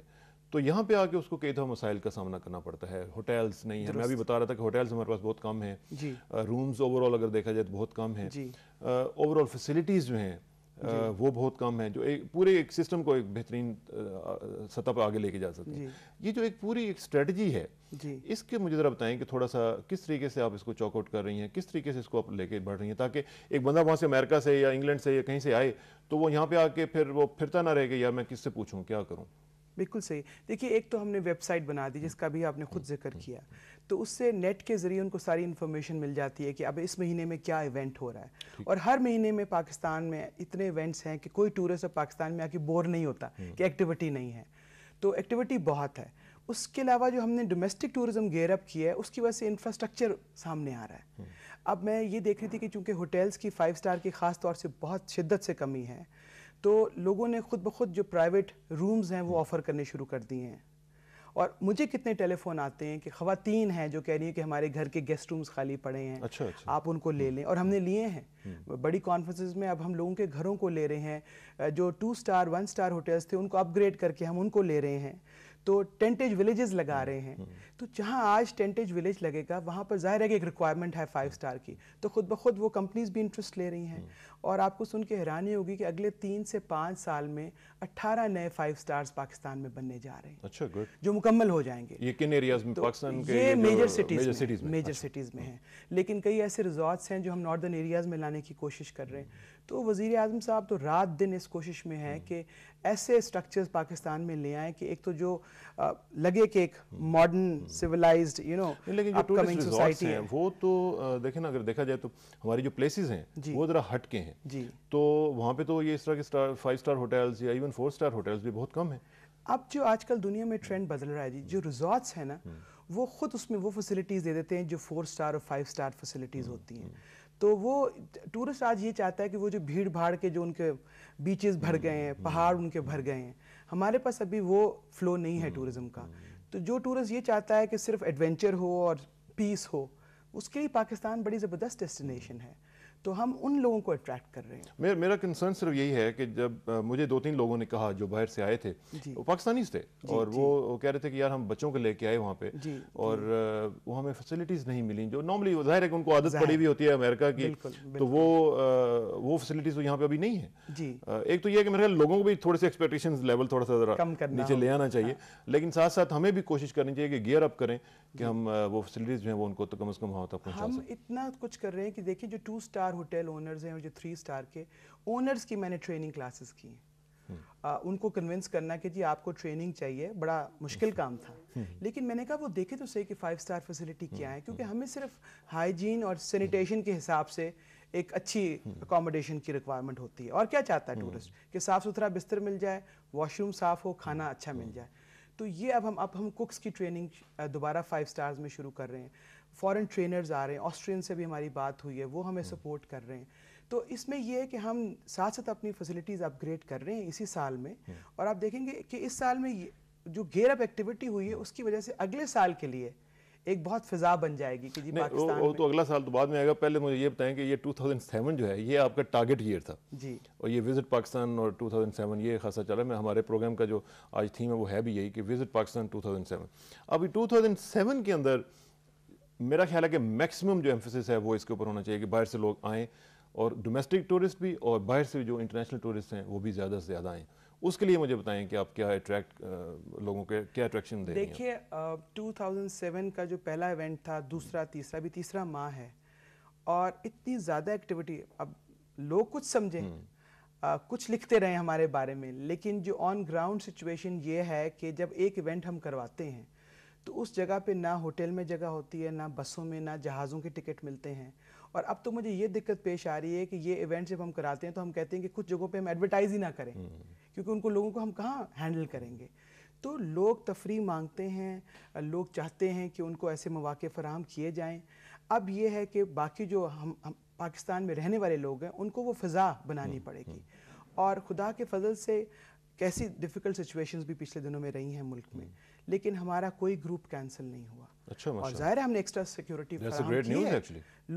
तो यहाँ पे आके उसको कई दफ़ा मसाइल का सामना करना पड़ता है होटल्स नहीं है मैं अभी बता रहा था कि होटल्स हमारे पास बहुत कम हैं रूम्स ओवरऑल अगर देखा जाए तो बहुत कम हैं ओवरऑल फैसिलिटीज़ जो हैं वो बहुत कम है जो एक पूरे एक सिस्टम को एक बेहतरीन सतह पर आगे लेके जा सकते हैं ये जो एक पूरी एक स्ट्रेटजी है इसके मुझे ज़रा बताएं कि थोड़ा सा किस तरीके से आप इसको चौकआउट कर रही हैं किस तरीके से इसको आप लेके बढ़ रही हैं ताकि एक बंदा वहाँ से अमेरिका से या इंग्लैंड से या कहीं से आए तो वो यहाँ पे आके फिर वो फिरता ना रहेगा या यार मैं किससे पूछूँ क्या करूँ बिल्कुल सही देखिए एक तो हमने वेबसाइट बना दी जिसका भी आपने खुद जिक्र किया तो उससे नेट के ज़रिए उनको सारी इन्फॉर्मेशन मिल जाती है कि अब इस महीने में क्या इवेंट हो रहा है और हर महीने में पाकिस्तान में इतने इवेंट्स हैं कि कोई टूरिस्ट अब पाकिस्तान में आके बोर नहीं होता हम्म। कि एक्टिविटी नहीं है तो एक्टिविटी बहुत है उसके अलावा जो हमने डोमेस्टिक टूरिज्म गेयरअप किया है उसकी वजह से इंफ्रास्ट्रक्चर सामने आ रहा है हम्म। अब मैं ये देख रही थी कि चूंकि होटल्स की फाइव स्टार की ख़ास तौर से बहुत शिद्दत से कमी है तो लोगों ने खुद ब खुद जो प्राइवेट रूम्स हैं वो ऑफ़र करने शुरू कर दिए हैं और मुझे कितने टेलीफोन आते हैं कि खातन हैं जो कह रही हैं कि हमारे घर के गेस्ट रूम्स खाली पड़े हैं अच्छा, अच्छा। आप उनको ले हम्म। लें और हमने लिए हैं हम्म। बड़ी कॉन्फ्रेंसेस में अब हम लोगों के घरों को ले रहे हैं जो two star one star hotels थे उनको अपग्रेड करके हम उनको ले रहे हैं तो टेंटेज विलेजेस लगा रहे हैं हम्म। तो जहाँ आज टेंटेज विलेज लगेगा वहाँ पर जाहिर है कि एक रिक्वायरमेंट है फाइव स्टार की तो खुद ब खुद वो कंपनीज भी इंटरेस्ट ले रही हैं हम्म। और आपको सुन के हैरानी होगी कि अगले तीन से पाँच साल में अट्ठारह नए फाइव स्टार्स पाकिस्तान में बनने जा रहे हैं अच्छा गुड जो मुकम्मल हो जाएंगे ये किन एरियाज में तो पाकिस्तान के ये मेजर सिटीज में मेजर सिटीज़ अच्छा। में हैं लेकिन कई ऐसे रिजॉर्ट्स हैं जो हम नॉर्दर्न एरियाज़ में लाने की कोशिश कर रहे हैं हम्म। तो वज़ी अजम साहब तो रात दिन इस कोशिश में हैं हम्म। कि ऐसे स्ट्रक्चर्स पाकिस्तान में ले आएँ कि एक तो जो लगे कि एक मॉडर्न सिविलाइज्ड यू नो लेकिन जो टूरिस्ट सोसाइटी है वो तो देखे ना अगर देखा जाए तो हमारी जो प्लेसेस हैं वो जरा हटके हैं जी तो वहाँ पे तो ये इस तरह के स्टार फाइव स्टार होटल्स या इवन फोर स्टार होटल्स भी बहुत कम है अब जो आजकल दुनिया में ट्रेंड बदल रहा है जी जो रिजॉर्ट्स है ना हम्म। वो खुद उसमें वो फैसिलिटीज़ दे देते हैं जो फोर स्टार और फाइव स्टार फैसिलिटीज़ होती हैं हम्म। तो वो टूरिस्ट आज ये चाहता है कि वो जो भीड़ भाड़ के जो उनके बीचेस भर गए हैं हम्म, पहाड़ उनके भर गए हैं हमारे पास अभी वो फ्लो नहीं है टूरिज़्म का नहीं। तो जो टूरिस्ट ये चाहता है कि सिर्फ एडवेंचर हो और पीस हो उसके लिए पाकिस्तान बड़ी ज़बरदस्त डेस्टिनेशन है तो हम उन लोगों को अट्रैक्ट कर रहे हैं मेर, मेरा कंसर्न सिर्फ यही है कि जब आ, मुझे दो तीन लोगों ने कहा जो बाहर से आए थे वो पाकिस्तानी थे और जी, वो, वो कह रहे थे कि यार हम बच्चों को लेके आए वहाँ पे जी, और वो हमें फैसिलिटीज़ नहीं मिली जो नॉर्मली जाहिर है कि उनको आदत पड़ी हुई होती है अमेरिका की बिल्कुल, तो बिल्कुल। तो वो आ, वो फैसिलिटीज़ यहाँ पे अभी नहीं है एक तो यह है कि मेरे ख्याल लोगों को भी थोड़े से एक्सपेक्टेशन लेवल थोड़ा सा नीचे ले आना चाहिए हाँ। लेकिन साथ साथ हमें भी कोशिश करनी चाहिए कि गियर अप करें कि हम वो फैसिलिटीज़ जो है वो उनको तो कम अज़ कम वहाँ तक पहुँचा हम इतना कुछ कर रहे हैं कि देखिए जो two star star hotel owners हैं और जो थ्री स्टार के ओनर्स की मैंने ट्रेनिंग क्लासेस की हैं हम्म। आ, उनको कन्विंस करना कि जी आपको ट्रेनिंग चाहिए बड़ा मुश्किल काम था हम्म। हम्म। लेकिन मैंने कहा वो देखे तो सही कि फाइव स्टार फैसिलिटी क्या है क्योंकि हमें सिर्फ हाइजीन और सैनिटेशन के हिसाब से एक अच्छी अकोमोडेशन की रिक्वायरमेंट होती है और क्या चाहता है टूरिस्ट कि साफ़ सुथरा बिस्तर मिल जाए वॉशरूम साफ़ हो खाना अच्छा मिल जाए तो ये अब हम अब हम कुक्स की ट्रेनिंग दोबारा फाइव स्टार्स में शुरू कर रहे हैं फॉरेन ट्रेनर्स आ रहे हैं ऑस्ट्रियन से भी हमारी बात हुई है वो हमें सपोर्ट हम्म। कर रहे हैं तो इसमें ये है कि हम साथ साथ अपनी फैसिलिटीज़ अपग्रेड कर रहे हैं इसी साल में हम्म। और आप देखेंगे कि इस साल में जो गेयर अप एक्टिविटी हुई है हम्म। उसकी वजह से अगले साल के लिए एक बहुत फिजा बन जाएगी कि जी पाकिस्तान वो, वो तो अगला साल तो बाद में आएगा पहले मुझे ये बताएं कि ये 2007 जो है ये आपका टारगेट ईयर था जी और ये विजिट पाकिस्तान और 2007 ये खासा चला मैं हमारे प्रोग्राम का जो आज थीम है वो है भी यही कि विजिट पाकिस्तान 2007 अभी 2007 के अंदर मेरा ख्याल है कि मैक्सिमम जो एम्फोसिस है वो इसके ऊपर होना चाहिए कि बाहर से लोग आएँ और डोमेस्टिक टूरिस्ट भी और बाहर से जो इंटरनेशनल टूरिस्ट हैं वो भी ज़्यादा से ज़्यादा आएँ उसके लिए मुझे बताएं कि आप क्या अट्रैक्ट लोगों के क्या अट्रैक्शन दे देखिए टू थाउजेंड सेवन का जो पहला इवेंट था दूसरा तीसरा भी तीसरा माह है और इतनी ज़्यादा एक्टिविटी अब लोग कुछ समझें हम्म। कुछ लिखते रहे हमारे बारे में लेकिन जो ऑन ग्राउंड सिचुएशन ये है कि जब एक इवेंट हम करवाते हैं तो उस जगह पे ना होटल में जगह होती है ना बसों में ना जहाज़ों के टिकट मिलते हैं और अब तो मुझे ये दिक्कत पेश आ रही है कि ये इवेंट जब हम कराते हैं तो हम कहते हैं कि कुछ जगहों पे हम एडवर्टाइज ही ना करें हम्म। क्योंकि उनको लोगों को हम कहाँ हैंडल करेंगे तो लोग तफरी मांगते हैं लोग चाहते हैं कि उनको ऐसे मौाक़े फ़राहम किए जाएँ अब ये है कि बाकी जो हम, हम पाकिस्तान में रहने वाले लोग हैं उनको वो फ़ज़ा बनानी हम्म, पड़ेगी हम्म। और खुदा के फजल से कैसी डिफ़िकल्ट सिचुएशंस भी पिछले दिनों में रही हैं मुल्क में लेकिन हमारा कोई ग्रुप कैंसिल नहीं हुआ अच्छा और जाहिर है हमने एक्स्ट्रा सिक्योरिटी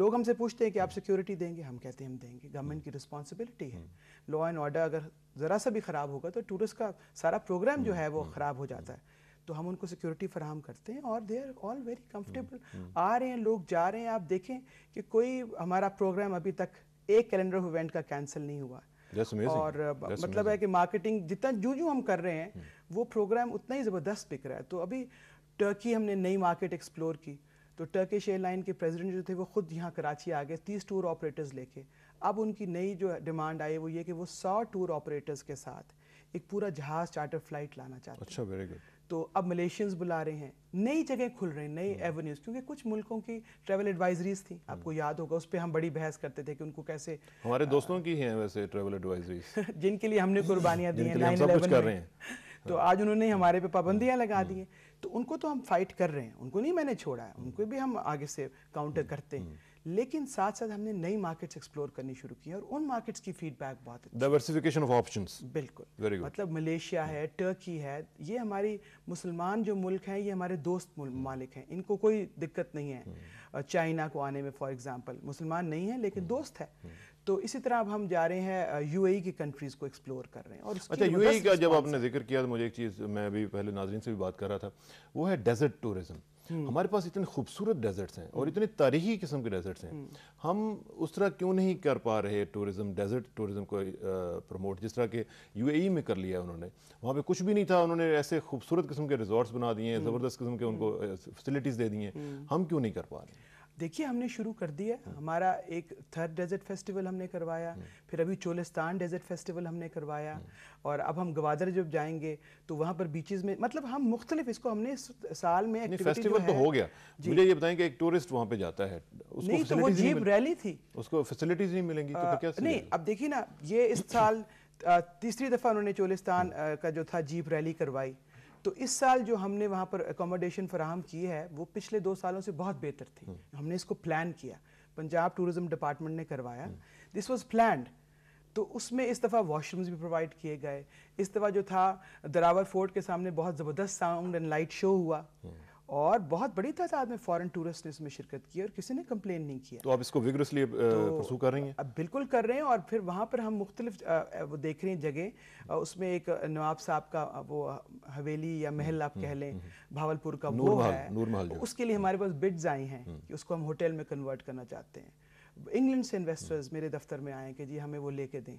लोग हमसे पूछते हैं कि आप सिक्योरिटी hmm. देंगे हम कहते हैं हम देंगे गवर्नमेंट hmm. की रिस्पॉन्सिबिलिटी है लॉ एंड ऑर्डर अगर ज़रा सा भी ख़राब होगा तो टूरिस्ट का सारा प्रोग्राम जो hmm. है वो ख़राब हो जाता है तो हम उनको सिक्योरिटी फराहम करते हैं और they are all very comfortable आ रहे हैं लोग जा रहे हैं आप देखें कि कोई हमारा प्रोग्राम अभी तक एक कैलेंडर इवेंट का कैंसिल नहीं हुआ है और uh, मतलब है कि मार्केटिंग जितना जो जो हम कर रहे हैं हम्म। वो प्रोग्राम उतना ही ज़बरदस्त बिक रहा है तो अभी टर्की हमने नई मार्केट एक्सप्लोर की तो टर्किश एयरलाइन के प्रेसिडेंट जो थे वो खुद यहाँ कराची आ गए तीस टूर ऑपरेटर्स लेके अब उनकी नई जो डिमांड आई वो ये कि वो सौ टूर ऑपरेटर्स के साथ एक पूरा जहाज़ चार्टर फ्लाइट लाना चाहते हैं अच्छा वेरी गुड तो अब मलेशियंस बुला रहे हैं नई जगह खुल रहे हैं नए एवेन्यूज हम्म। क्योंकि कुछ मुल्कों की ट्रैवल एडवाइजरीज थी हम्म। आपको याद होगा उस पर हम बड़ी बहस करते थे कि उनको कैसे हमारे दोस्तों की हैं वैसे ट्रैवल एडवाइजरीज जिनके लिए हमने कुर्बानियां दी हैं तो आज उन्होंने हमारे पे पाबंदियां लगा हम्म। दी हैं तो उनको तो हम फाइट कर रहे हैं उनको नहीं मैंने छोड़ा है उनको भी हम आगे से काउंटर करते हैं लेकिन साथ साथ हमने नई मार्केट्स एक्सप्लोर करनी शुरू की और उन मार्केट्स की फीडबैक बहुत डाइवर्सिफिकेशन ऑफ ऑप्शंस बिल्कुल मतलब मलेशिया है टर्की है ये हमारी मुसलमान जो मुल्क हैं ये हमारे दोस्त हम्म। मालिक हैं इनको कोई दिक्कत नहीं है चाइना हम्म। को आने में फॉर एग्जाम्पल मुसलमान नहीं है लेकिन हम्म। दोस्त है तो इसी तरह अब हम जा रहे हैं यूएई e की कंट्रीज को एक्सप्लोर कर रहे हैं और अच्छा यूएई e का जब आपने जिक्र किया तो मुझे एक चीज़ मैं अभी पहले नाजरीन से भी बात कर रहा था वो है डेजर्ट टूरिज्म हम्म। हमारे पास इतने खूबसूरत डेजर्ट्स हैं और हम्म। इतने तारीखी किस्म के डेजर्ट्स हैं हम्म। हम उस तरह क्यों नहीं कर पा रहे टूरिज्म डेजर्ट टूरिज्म को प्रमोट जिस तरह के यूएई e में कर लिया उन्होंने वहाँ पे कुछ भी नहीं था उन्होंने ऐसे खूबसूरत किस्म के रिजॉर्ट्स बना दिए हैं ज़बरदस्त किस्म के उनको फैसिलिटीज़ दे दी हैं हम क्यों नहीं कर पा रहे देखिए हमने शुरू कर दिया हाँ। हमारा एक थर्ड डेजर्ट फेस्टिवल हमने करवाया हाँ। फिर अभी चोलिस्तान डेजर्ट फेस्टिवल हमने करवाया हाँ। और अब हम गवादर जब जाएंगे तो वहाँ पर बीचेस में मतलब हम मुख्तलिफ इसको हमने साल में फेस्टिवल तो हो गया मुझे ये बताएं कि एक टूरिस्ट वहाँ पे जाता है उसको नहीं तो वो जीप रैली थी उसको फैसिलिटीज नहीं मिलेंगी तो क्या नहीं अब देखिए ना ये इस साल तीसरी दफ़ा उन्होंने चोलिस्तान का जो था जीप रैली करवाई तो इस साल जो हमने वहाँ पर एकोमोडेशन फराहम की है वो पिछले दो सालों से बहुत बेहतर थी हम्म। हमने इसको प्लान किया पंजाब टूरिज्म डिपार्टमेंट ने करवाया दिस वॉज प्लान तो उसमें इस दफ़ा वॉशरूम्स भी प्रोवाइड किए गए इस दफ़ा जो था दरावर फोर्ट के सामने बहुत ज़बरदस्त साउंड एंड लाइट शो हुआ हम्म। और बहुत बड़ी तादाद में फॉरेन टूरिस्ट ने इसमें शिरकत की और किसी ने कंप्लेन नहीं किया तो आप इसको विग्रसली uh, तो कर रही हैं अब बिल्कुल कर रहे हैं और फिर वहाँ पर हम मुख्तलिफ uh, uh, वो देख रहे हैं जगह उसमें एक नवाब साहब का वो हवेली या महल आप कह लें हम्म, हम्म, भावलपुर का हम्म। वो है तो उसके लिए हमारे पास बिड्स आई हैं कि उसको हम होटल में कन्वर्ट करना चाहते हैं इंग्लैंड से इन्वेस्टर्स मेरे दफ्तर में आए कि जी हमें वो लेके दें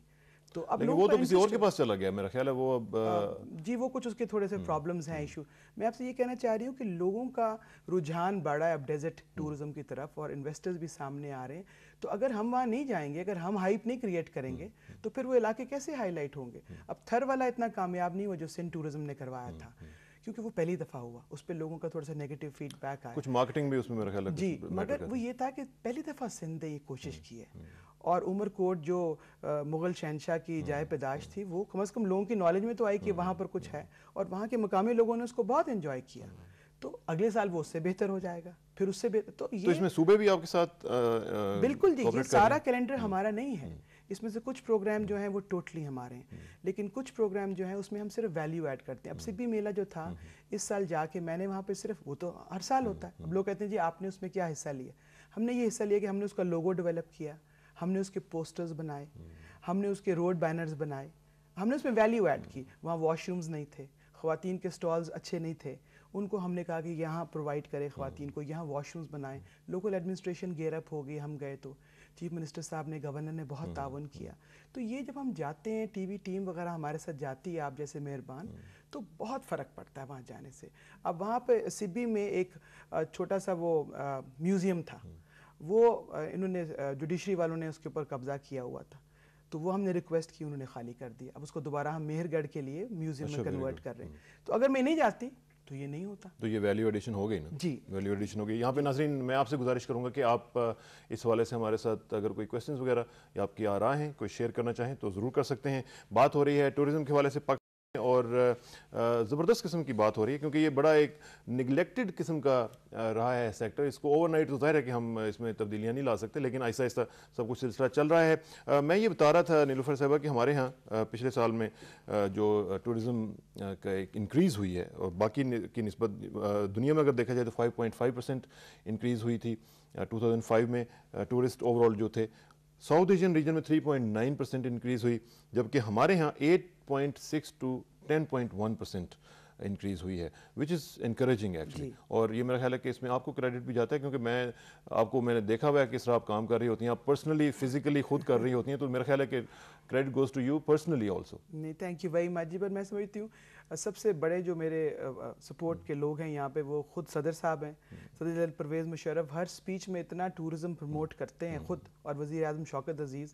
तो अब लेकिन वो तो किसी और के पास चला गया मेरा ख्याल है वो अब हाँ, जी वो कुछ उसके थोड़े से प्रॉब्लम्स हम्म। हैं इशू मैं आपसे ये कहना चाह रही हूँ कि लोगों का रुझान बढ़ा है अब डेजर्ट टूरिज्म हम्म। की तरफ और इन्वेस्टर्स भी सामने आ रहे हैं तो अगर हम वहाँ नहीं जाएंगे अगर हम हाइप नहीं क्रिएट करेंगे हम्म, तो फिर वो इलाके कैसे हाईलाइट होंगे अब थर वाला इतना कामयाब नहीं हुआ जो सिंध टूरिज्म ने करवाया था क्योंकि वो पहली दफ़ा हुआ उस पर लोगों का थोड़ा सा नेगेटिव फीडबैक आया कुछ मार्केटिंग भी उसमें मेरा ख्याल है जी मगर वो ये था कि पहली दफ़ा सिंध ने ये कोशिश की है और उमर कोट जो मुग़ल शहनशाह की जाय हम्म। पैदाश थी वो कम अज़ कम लोगों की नॉलेज में तो आई कि हम्म। वहाँ पर कुछ है और वहाँ के मकामी लोगों ने उसको बहुत इन्जॉय किया हम्म। तो अगले साल वो उससे बेहतर हो जाएगा फिर उससे बेहतर तो, तो ये तो इसमें सूबे भी आपके साथ आ, आ, बिल्कुल जी ये सारा कैलेंडर हमारा नहीं है इसमें से कुछ प्रोग्राम जो हैं वो टोटली हमारे हैं लेकिन कुछ प्रोग्राम जो हैं उसमें हम सिर्फ वैल्यू ऐड करते हैं अब सिब्बी मेला जो था इस साल जाके मैंने वहाँ पे सिर्फ वो तो हर साल होता है अब लोग कहते हैं जी आपने उसमें क्या हिस्सा लिया हमने ये हिस्सा लिया कि हमने उसका लोगो डेवलप किया हमने उसके पोस्टर्स बनाए हमने उसके रोड बैनर्स बनाए हमने उसमें वैल्यू ऐड की वहाँ वॉशरूम्स नहीं थे खातन के स्टॉल्स अच्छे नहीं थे उनको हमने कहा कि यहाँ प्रोवाइड करें खातन को यहाँ वॉशरूम्स बनाएं लोकल एडमिनिस्ट्रेशन गेयरअप हो गई हम गए तो चीफ मिनिस्टर साहब ने गवर्नर ने बहुत हम्म, ताउन हम्म, किया तो ये जब हम जाते हैं टीवी टीम वगैरह हमारे साथ जाती है आप जैसे मेहरबान हम्म। तो बहुत फ़र्क पड़ता है वहाँ जाने से अब वहाँ पर सिब्बी में एक छोटा सा वो म्यूज़ियम था वो इन्होंने जुडिशरी वालों ने उसके ऊपर कब्जा किया हुआ था तो वो हमने रिक्वेस्ट की उन्होंने खाली कर दिया अब उसको दोबारा हम मेहरगढ़ के लिए म्यूजियम अच्छा, में कन्वर्ट कर रहे हैं हम्म। तो अगर मैं नहीं जाती तो ये नहीं होता तो ये वैल्यू एडिशन हो गई ना जी वैल्यू एडिशन हो गई यहाँ पे नाजरीन मैं आपसे गुजारिश करूंगा कि आप इस हवाले से हमारे साथ अगर कोई क्वेश्चन वगैरह आपकी आ रहा है कोई शेयर करना चाहें तो ज़रूर कर सकते हैं बात हो रही है टूरिज्म के हवाले से और ज़बरदस्त किस्म की बात हो रही है क्योंकि ये बड़ा एक निगलेक्टेड किस्म का रहा है सेक्टर इसको ओवरनाइट तो ज़ाहिर है कि हम इसमें तब्दीलियाँ नहीं ला सकते लेकिन ऐसा आहिस्ता सब कुछ सिलसिला चल रहा है मैं ये बता रहा था नीलूफर साहबा कि हमारे यहाँ पिछले साल में जो टूरिज़म का एक इंक्रीज हुई है और बाकी की नस्बत दुनिया में अगर देखा जाए तो five point five percent increase हुई थी टू थाउजेंड फाइव में टूरिस्ट ओवरऑल जो थे साउथ एशियन रीजन में 3.9 परसेंट इंक्रीज़ हुई जबकि हमारे यहाँ टू 10.1 परसेंट इंक्रीज़ हुई है विच इज़ इंकरेजिंग एक्चुअली और ये मेरा ख्याल है कि इसमें आपको क्रेडिट भी जाता है क्योंकि मैं आपको मैंने देखा हुआ है किस तरह आप काम कर रही होती हैं आप पर्सनली फिजिकली खुद कर रही होती हैं तो मेरा ख्याल है कि credit goes to you personally also नहीं थैंक यू वेरी मच जी पर मैं समझती हूँ सबसे बड़े जो मेरे सपोर्ट के लोग हैं यहाँ पे वो खुद सदर साहब हैं हम्म। सदर परवेज़ मुशरफ हर स्पीच में इतना टूरिज़म हम्म। प्रमोट करते हैं हम्म। खुद और वज़ी अजम शौकत अजीज़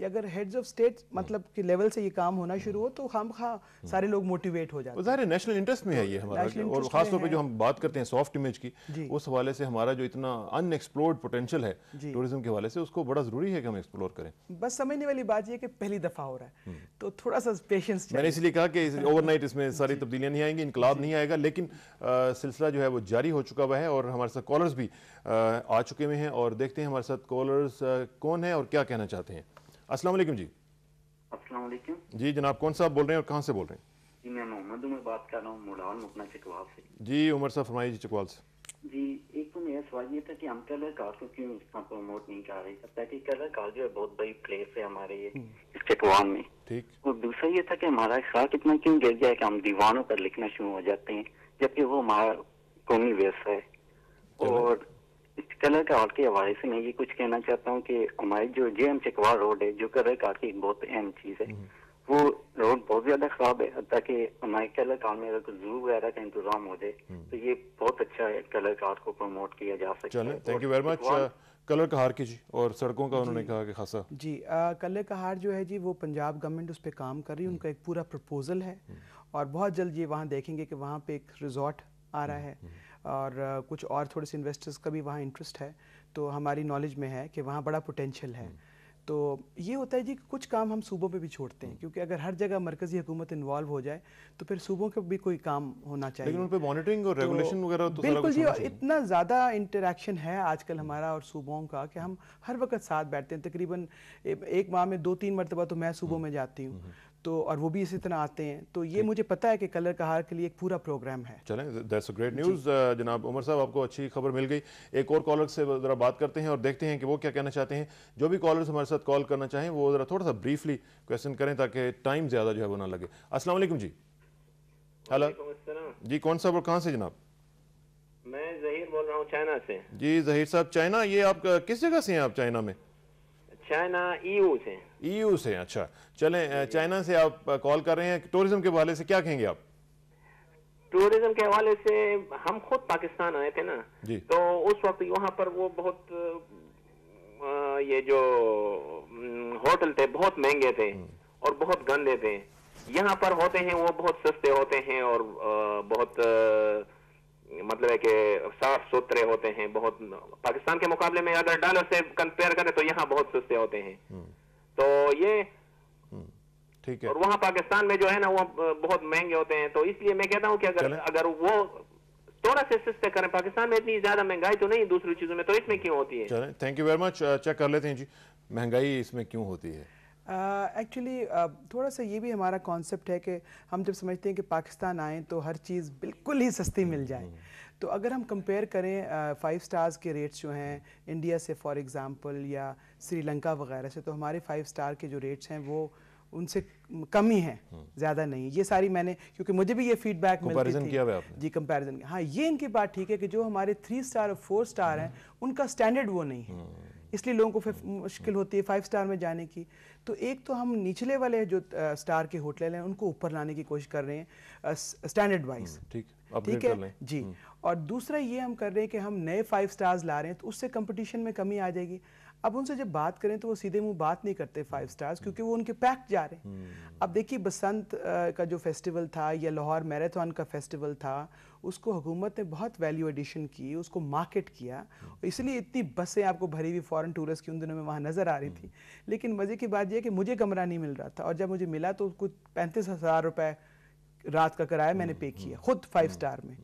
कि अगर हेड्स ऑफ स्टेट मतलब कि लेवल से ये काम होना शुरू हो तो हम खा हम्म। सारे लोग मोटिवेट हो जाते हैं नेशनल इंटरेस्ट में है ये हमारा और खासतौर पे जो हम बात करते हैं सॉफ्ट इमेज की उस हवाले से हमारा जो इतना अनएक्सप्लोर्ड पोटेंशियल है टूरिज्म के हवाले से उसको बड़ा जरूरी है कि हम एक्सप्लोर करें बस समझने वाली बात यह कि पहली दफ़ा हो रहा है हम्म। तो थोड़ा सा पेशेंस मैंने इसलिए कहा कि ओवरनाइट इसमें सारी तब्दीलियाँ नहीं आएंगी इनकलाब नहीं आएगा लेकिन सिलसिला जो है वो जारी हो चुका हुआ है और हमारे साथ कॉलर्स भी आ चुके हुए हैं और देखते हैं हमारे साथ कॉलर्स कौन है और क्या कहना चाहते हैं अस्सलाम वालेकुम जी अस्सलाम वालेकुम जी जनाब कौन साहब बोल रहे हैं और कहाँ से बोल रहे हैं जी मैं मोहम्मद उमर बात कर रहा हूँ मुडाल मुकना चकवाल से जी उमर साहब फरमाइए जी चकवाल से जी एक तो मेरा सवाल ये था कि हम कलर कार को क्यों इतना प्रमोट नहीं कर रहे ताकि कलर कार जो है बहुत बड़ी प्लेस है हमारे हम्म। इस चकवाल में ठीक और दूसरा ये था कि हमारा अखलाक कितना क्यों गिर गया कि हम दीवानों पर लिखना शुरू हो जाते हैं जबकि वो हमारा कौमी व्यवसाय है और कलर का हॉल हवाले से मैं ये कुछ कहना चाहता हूँ कि हमारी जो जे एम चकवा रोड है जो कलर का की बहुत अहम चीज़ है हम्म। वो रोड बहुत ज़्यादा ख़राब है ताकि हमारे कलर कार में अगर जू वगैरह का इंतजाम हो जाए हम्म। तो ये बहुत अच्छा है कलर कार को प्रमोट किया जा सकता है thank you very much Kallar Kahar की जी और सड़कों का उन्होंने कहा कि खासा जी आ, कलर का हार जो है जी वो पंजाब गवर्नमेंट उस पर काम कर रही है हम्म। उनका एक पूरा प्रपोजल है और बहुत जल्द ये वहाँ देखेंगे कि वहाँ पे एक रिजॉर्ट आ रहा है और कुछ और थोड़े से इन्वेस्टर्स का भी वहाँ इंटरेस्ट है तो हमारी नॉलेज में है कि वहाँ बड़ा पोटेंशियल है हम्म। तो ये होता है जी कि कुछ काम हम सूबों पे भी छोड़ते हैं हम्म। क्योंकि अगर हर जगह मरकजी हुकूमत इन्वॉल्व हो जाए तो फिर सूबों का भी कोई काम होना चाहिए लेकिन उन पे मॉनिटरिंग और रेगुलेशन तो वगैरह तो, तो बिल्कुल जी इतना ज़्यादा इंटरेक्शन है आजकल हमारा और सूबों का कि हम हर वक्त साथ बैठते हैं तकरीबन एक माह में दो तीन मरतबा तो मैं सूबों हम्म। में जाती हूँ तो और वो भी इसी तरह आते हैं तो ये मुझे पता है कि कलर का हार के लिए एक पूरा प्रोग्राम है चलें दैट्स अ ग्रेट न्यूज़ जनाब उमर साहब आपको अच्छी खबर मिल गई एक और कॉलर से ज़रा बात करते हैं और देखते हैं कि वो क्या कहना चाहते हैं जो भी कॉलर हमारे साथ कॉल करना चाहें वो ज़रा थोड़ा सा ब्रीफली क्वेश्चन करें ताकि टाइम ज़्यादा जो है वो ना लगे असलम जी हेलो जी कौन सा और कहाँ से जनाब मैं जहीर बोल रहा हूँ चाइना से जी जहीर साहब चाइना ये आप किस जगह से हैं आप चाइना में चाइना ईयू e से ईयू e से अच्छा चलें चाइना से आप कॉल कर रहे हैं टूरिज्म के हवाले से क्या कहेंगे आप टूरिज्म के हवाले से हम खुद पाकिस्तान आए थे ना जी तो उस वक्त यहाँ पर वो बहुत ये जो होटल थे बहुत महंगे थे हम्म। और बहुत गंदे थे यहाँ पर होते हैं वो बहुत सस्ते होते हैं और बहुत मतलब है कि साफ सुथरे होते हैं बहुत पाकिस्तान के मुकाबले में अगर डॉलर से कंपेयर करें तो यहाँ बहुत सस्ते होते हैं हम्म। तो ये हम्म। ठीक है और वहाँ पाकिस्तान में जो है ना वो बहुत महंगे होते हैं तो इसलिए मैं कहता हूँ कि अगर अगर वो थोड़ा से सस्ते करें पाकिस्तान में इतनी ज्यादा महंगाई तो नहीं दूसरी चीजों में तो इसमें क्यों होती है thank you very much check कर लेते हैं जी महंगाई इसमें क्यों होती है एक्चुअली uh, uh, थोड़ा सा ये भी हमारा कॉन्सेप्ट है कि हम जब समझते हैं कि पाकिस्तान आएँ तो हर चीज़ बिल्कुल ही सस्ती मिल जाए हम्म, हम्म। तो अगर हम कंपेयर करें फ़ाइव uh, स्टार्स के रेट्स जो हैं इंडिया से फॉर एग्ज़ाम्पल या श्रीलंका वगैरह से तो हमारे फाइव स्टार के जो रेट्स हैं वो उनसे कम ही हैं हम्म। ज़्यादा नहीं ये सारी मैंने क्योंकि मुझे भी ये फीडबैक मिलती थी किया जी कंपेरिजन हाँ ये इनकी बात ठीक है कि जो हमारे थ्री स्टार और फोर स्टार हैं उनका स्टैंडर्ड वो नहीं है इसलिए लोगों को फिर मुश्किल होती है फाइव स्टार में जाने की तो एक तो हम निचले वाले जो स्टार के होटल हैं उनको ऊपर लाने की कोशिश कर रहे हैं स्टैंडर्ड हम्म, वाइज ठीक ठीक है जी हम्म। और दूसरा ये हम कर रहे हैं कि हम नए फाइव स्टार्स ला रहे हैं तो उससे कंपटीशन में कमी आ जाएगी अब उनसे जब बात करें तो वो सीधे मुंह बात नहीं करते फाइव स्टार्स hmm. क्योंकि वो उनके पैक जा रहे हैं hmm. अब देखिए बसंत का जो फेस्टिवल था या लाहौर मैराथन का फेस्टिवल था उसको हुकूमत ने बहुत वैल्यू एडिशन की उसको मार्केट किया hmm. इसलिए इतनी बसें आपको भरी हुई फॉरेन टूरिस्ट की उन दिनों में वहाँ नज़र आ रही थी लेकिन मज़े की बात यह कि मुझे कमरा नहीं मिल रहा था और जब मुझे मिला तो कुछ पैंतीस हज़ार रुपये रात का किराया मैंने पे किया खुद फाइव स्टार में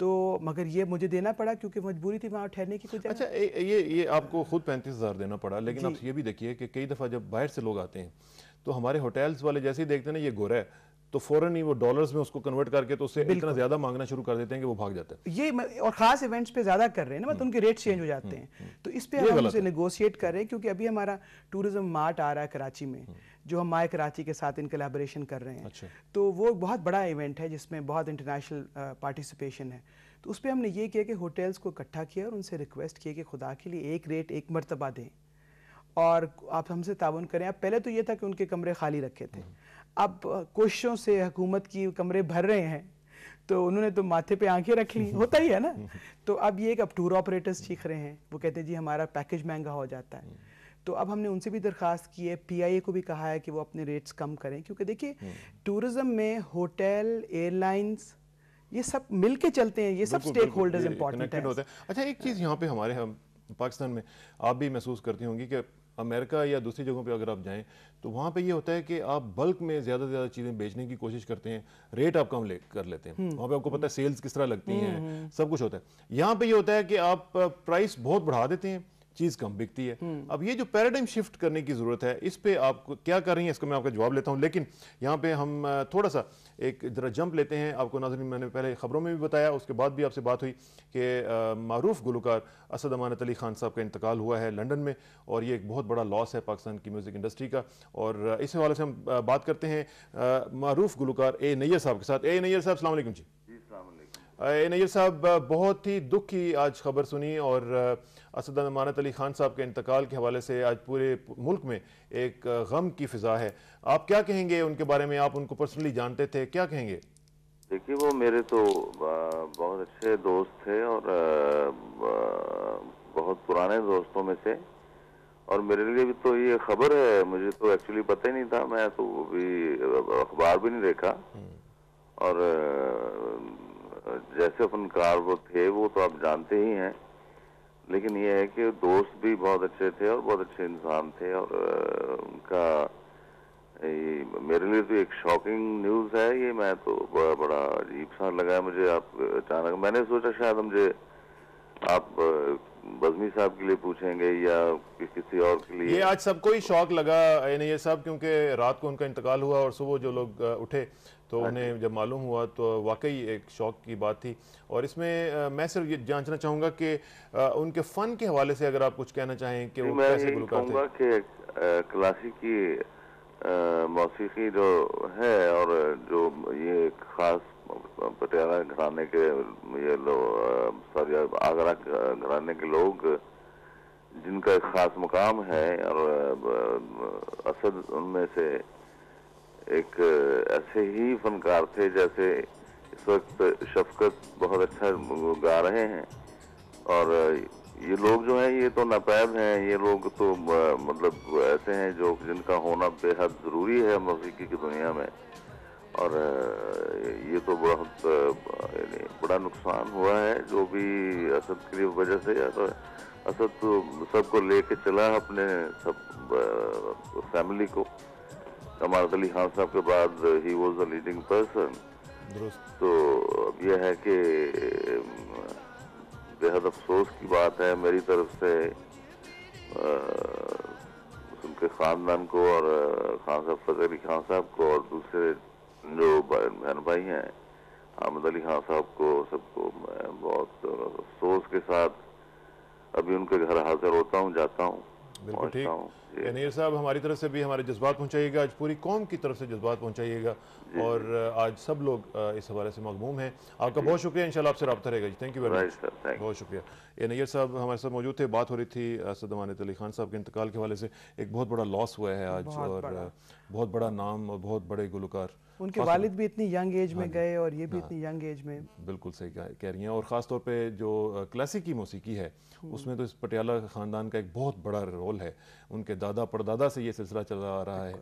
तो मगर ये मुझे देना पड़ा क्योंकि मजबूरी थी वहाँ ठहरने की कुछ अच्छा ए, ये ये आपको खुद पैंतीस हज़ार देना पड़ा लेकिन आप ये भी देखिए कि कई दफ़ा जब बाहर से लोग आते हैं तो हमारे होटल्स वाले जैसे ही देखते हैं ना ये गोरा है तो फौरन ही वो डॉलर्स में उसको कन्वर्ट करके तो उससे इतना ज्यादा मांगना शुरू कर देते हैं कि वो भाग जाते हैं ये और खास इवेंट्स पे ज्यादा कर रहे हैं ना मतलब हम्म। उनके रेट चेंज हो जाते हम्म। हैं तो इस पे हम उसे नेगोशिएट कर रहे हैं क्योंकि अभी हमारा टूरिज्म मार्ट आ रहा है कराची में हम्म। जो हम माए कराची के साथ इन कलेबरेशन कर रहे हैं अच्छा। तो वो बहुत बड़ा इवेंट है जिसमें बहुत इंटरनेशनल पार्टिसिपेशन है तो उस पर हमने ये किया कि होटल्स को इकट्ठा किया और उनसे रिक्वेस्ट किया कि खुदा के लिए एक रेट एक मरतबा दें और आप हमसे ताउन करें आप पहले तो ये था कि उनके कमरे खाली रखे थे अब कोशिशों से हुकूमत की कमरे भर रहे हैं तो उन्होंने तो माथे पे आंखें रख ली होता ही है ना तो अब ये एक अब टूर ऑपरेटर्स चीख रहे हैं वो कहते हैं जी हमारा पैकेज महंगा हो जाता है हम्म। तो अब हमने उनसे भी दरख्वास्त की है पीआईए को भी कहा है कि वो अपने रेट्स कम करें क्योंकि देखिए टूरिज्म हम्म। में होटल एयरलाइंस ये सब मिल के चलते हैं ये सब स्टेक होल्डर्स इंपॉर्टेंट होते हैं अच्छा एक चीज़ यहाँ पे हमारे हम पाकिस्तान में आप भी महसूस करती होंगी कि अमेरिका या दूसरी जगहों पे अगर आप जाएं तो वहाँ पे ये होता है कि आप बल्क में ज़्यादा से ज़्यादा चीज़ें बेचने की कोशिश करते हैं रेट आप कम ले कर लेते हैं हम्म। वहाँ पे आपको पता है सेल्स किस तरह लगती हैं हम्म, हम्म। सब कुछ होता है यहाँ पे ये होता है कि आप प्राइस बहुत बढ़ा देते हैं चीज़ कम बिकती है हम्म। अब ये जो पैराडाइम शिफ्ट करने की ज़रूरत है इस पर आप क्या कर रही हैं इसका मैं आपका जवाब लेता हूँ लेकिन यहाँ पे हम थोड़ा सा एक ज़रा जंप लेते हैं आपको नाजन मैंने पहले ख़बरों में भी बताया उसके बाद भी आपसे बात हुई कि मरूफ गुलकार असद अमानत अली खान साहब का इंतकाल हुआ है लंडन में और ये एक बहुत बड़ा लॉस है पाकिस्तान की म्यूज़िक इंडस्ट्री का और इस हवाले से हम बात करते हैं मरूफ गुलकार ए नैयर साहब के साथ ए नैयर साहब अलैक्म जी नैर साहब बहुत ही दुख की आज खबर सुनी और असद अमानत अली खान साहब के इंतकाल के हवाले से आज पूरे मुल्क में एक गम की फिजा है आप क्या कहेंगे उनके बारे में आप उनको पर्सनली जानते थे क्या कहेंगे देखिए वो मेरे तो बहुत अच्छे दोस्त थे और बहुत पुराने दोस्तों में से और मेरे लिए भी तो ये खबर है मुझे तो एक्चुअली पता ही नहीं था मैं तो भी अखबार भी नहीं देखा हम्म। और जैसे कार वो थे वो तो आप जानते ही हैं लेकिन ये है कि दोस्त भी बहुत अच्छे थे और बहुत अच्छे इंसान थे और उनका मेरे लिए तो एक शॉकिंग न्यूज़ है ये मैं तो बड़ा बड़ा अजीब सा लगा मुझे आप अचानक मैंने सोचा शायद मुझे आप बजमी साहब के लिए पूछेंगे या कि किसी और के लिए ये आज सबको ही शौक लगा यानी ये सब क्योंकि रात को उनका इंतकाल हुआ और सुबह जो लोग उठे तो हाँ उन्हें जब मालूम हुआ तो वाकई एक शौक की बात थी और इसमें मैं सिर्फ ये जांचना चाहूंगा कि उनके फ़न के हवाले से अगर आप कुछ कहना चाहें कि वो कैसे गुलकार थे क्लासिकी मौसीकी जो है और जो ये ख़ास पटियाला घराने के ये लोग सॉरी आगरा घराने के लोग जिनका एक ख़ास मुकाम है और असद उनमें से एक ऐसे ही फनकार थे जैसे इस वक्त शफकत बहुत अच्छा गा रहे हैं और ये लोग जो हैं ये तो नापैब हैं ये लोग तो मतलब ऐसे हैं जो जिनका होना बेहद ज़रूरी है मौसीकी की दुनिया में और ये तो बहुत बड़ा नुकसान हुआ है जो भी असद की वजह से या तो असद तो सबको कर चला अपने सब फैमिली को कमाल अली खान साहब के बाद ही वॉज द लीडिंग पर्सन तो अब यह है कि बेहद अफसोस की बात है मेरी तरफ से आ, उनके ख़ानदान को और खान साहब फतेह अली खान साहब को और दूसरे जो बहन भाई हैं आमद अली खान साहब को सबको मैं बहुत अफसोस के साथ अभी उनके घर हाजिर होता हूँ जाता हूँ बिल्कुल ठीक अनियर साहब हमारी तरफ से भी हमारे जज्बात पहुँचाइएगा आज पूरी कौम की तरफ से जज्बात पहुँचाइएगा और आज सब लोग इस हवाले से मकबूम हैं आपका बहुत शुक्रिया इन आपसे रब्ता रहेगा जी थैंक यू वेरी मच बहुत शुक्रिया ए साहब हमारे साथ मौजूद थे बात हो रही थी असद अमानत अली खान साहब के इंतकाल के हवाले से एक बहुत बड़ा लॉस हुआ है आज और बहुत बड़ा नाम और बहुत बड़े गुलकार उनके वालिद भी इतनी यंग एज में हाँ गए और ये भी हाँ। इतनी यंग एज में बिल्कुल सही कह रही हैं और ख़ास तौर पे जो क्लासिकी मौसीकी है उसमें तो इस पटियाला ख़ानदान का एक बहुत बड़ा रोल है उनके दादा परदादा से ये सिलसिला चला आ रहा है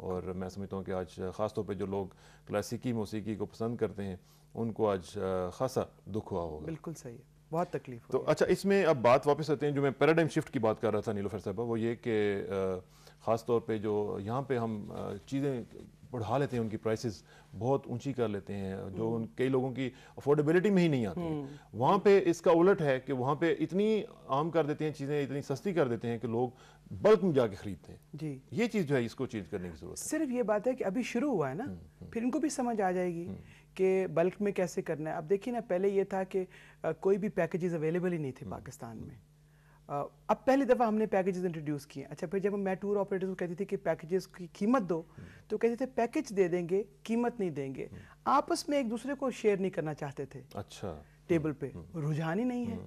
और मैं समझता हूँ कि आज ख़ासतौर पर जो लोग क्लासिकी मौसीकी को पसंद करते हैं उनको आज खासा दुख हुआ होगा बिल्कुल सही है बहुत तकलीफ तो अच्छा इसमें अब बात वापस आते हैं जो मैं पैराडाइम शिफ्ट की बात कर रहा था नीलोफर साहबा वो ये कि ख़ास तौर पे जो यहाँ पे हम चीज़ें बढ़ा लेते हैं उनकी प्राइसेस बहुत ऊंची कर लेते हैं जो उन कई लोगों की अफोर्डेबिलिटी में ही नहीं आती हम्म। वहाँ पे इसका उलट है कि वहाँ पे इतनी आम कर देते हैं चीज़ें इतनी सस्ती कर देते हैं कि लोग बल्क में जाके खरीदते हैं जी ये चीज़ जो है इसको चेंज करने की जरूरत सिर्फ ये बात है कि अभी शुरू हुआ है ना हम्म, हम्म। फिर इनको भी समझ आ जाएगी कि बल्क में कैसे करना है अब देखिए ना पहले ये था कि कोई भी पैकेजेस अवेलेबल ही नहीं थे पाकिस्तान में अब पहली दफ़ा हमने पैकेजेस इंट्रोड्यूस किए अच्छा फिर जब मैं टूर ऑपरेटर्स को कहती थी कि पैकेजेस की कीमत दो हम्म। तो कहते थे पैकेज दे देंगे कीमत नहीं देंगे हम्म। आपस में एक दूसरे को शेयर नहीं करना चाहते थे अच्छा टेबल हम्म। पे रुझान ही नहीं है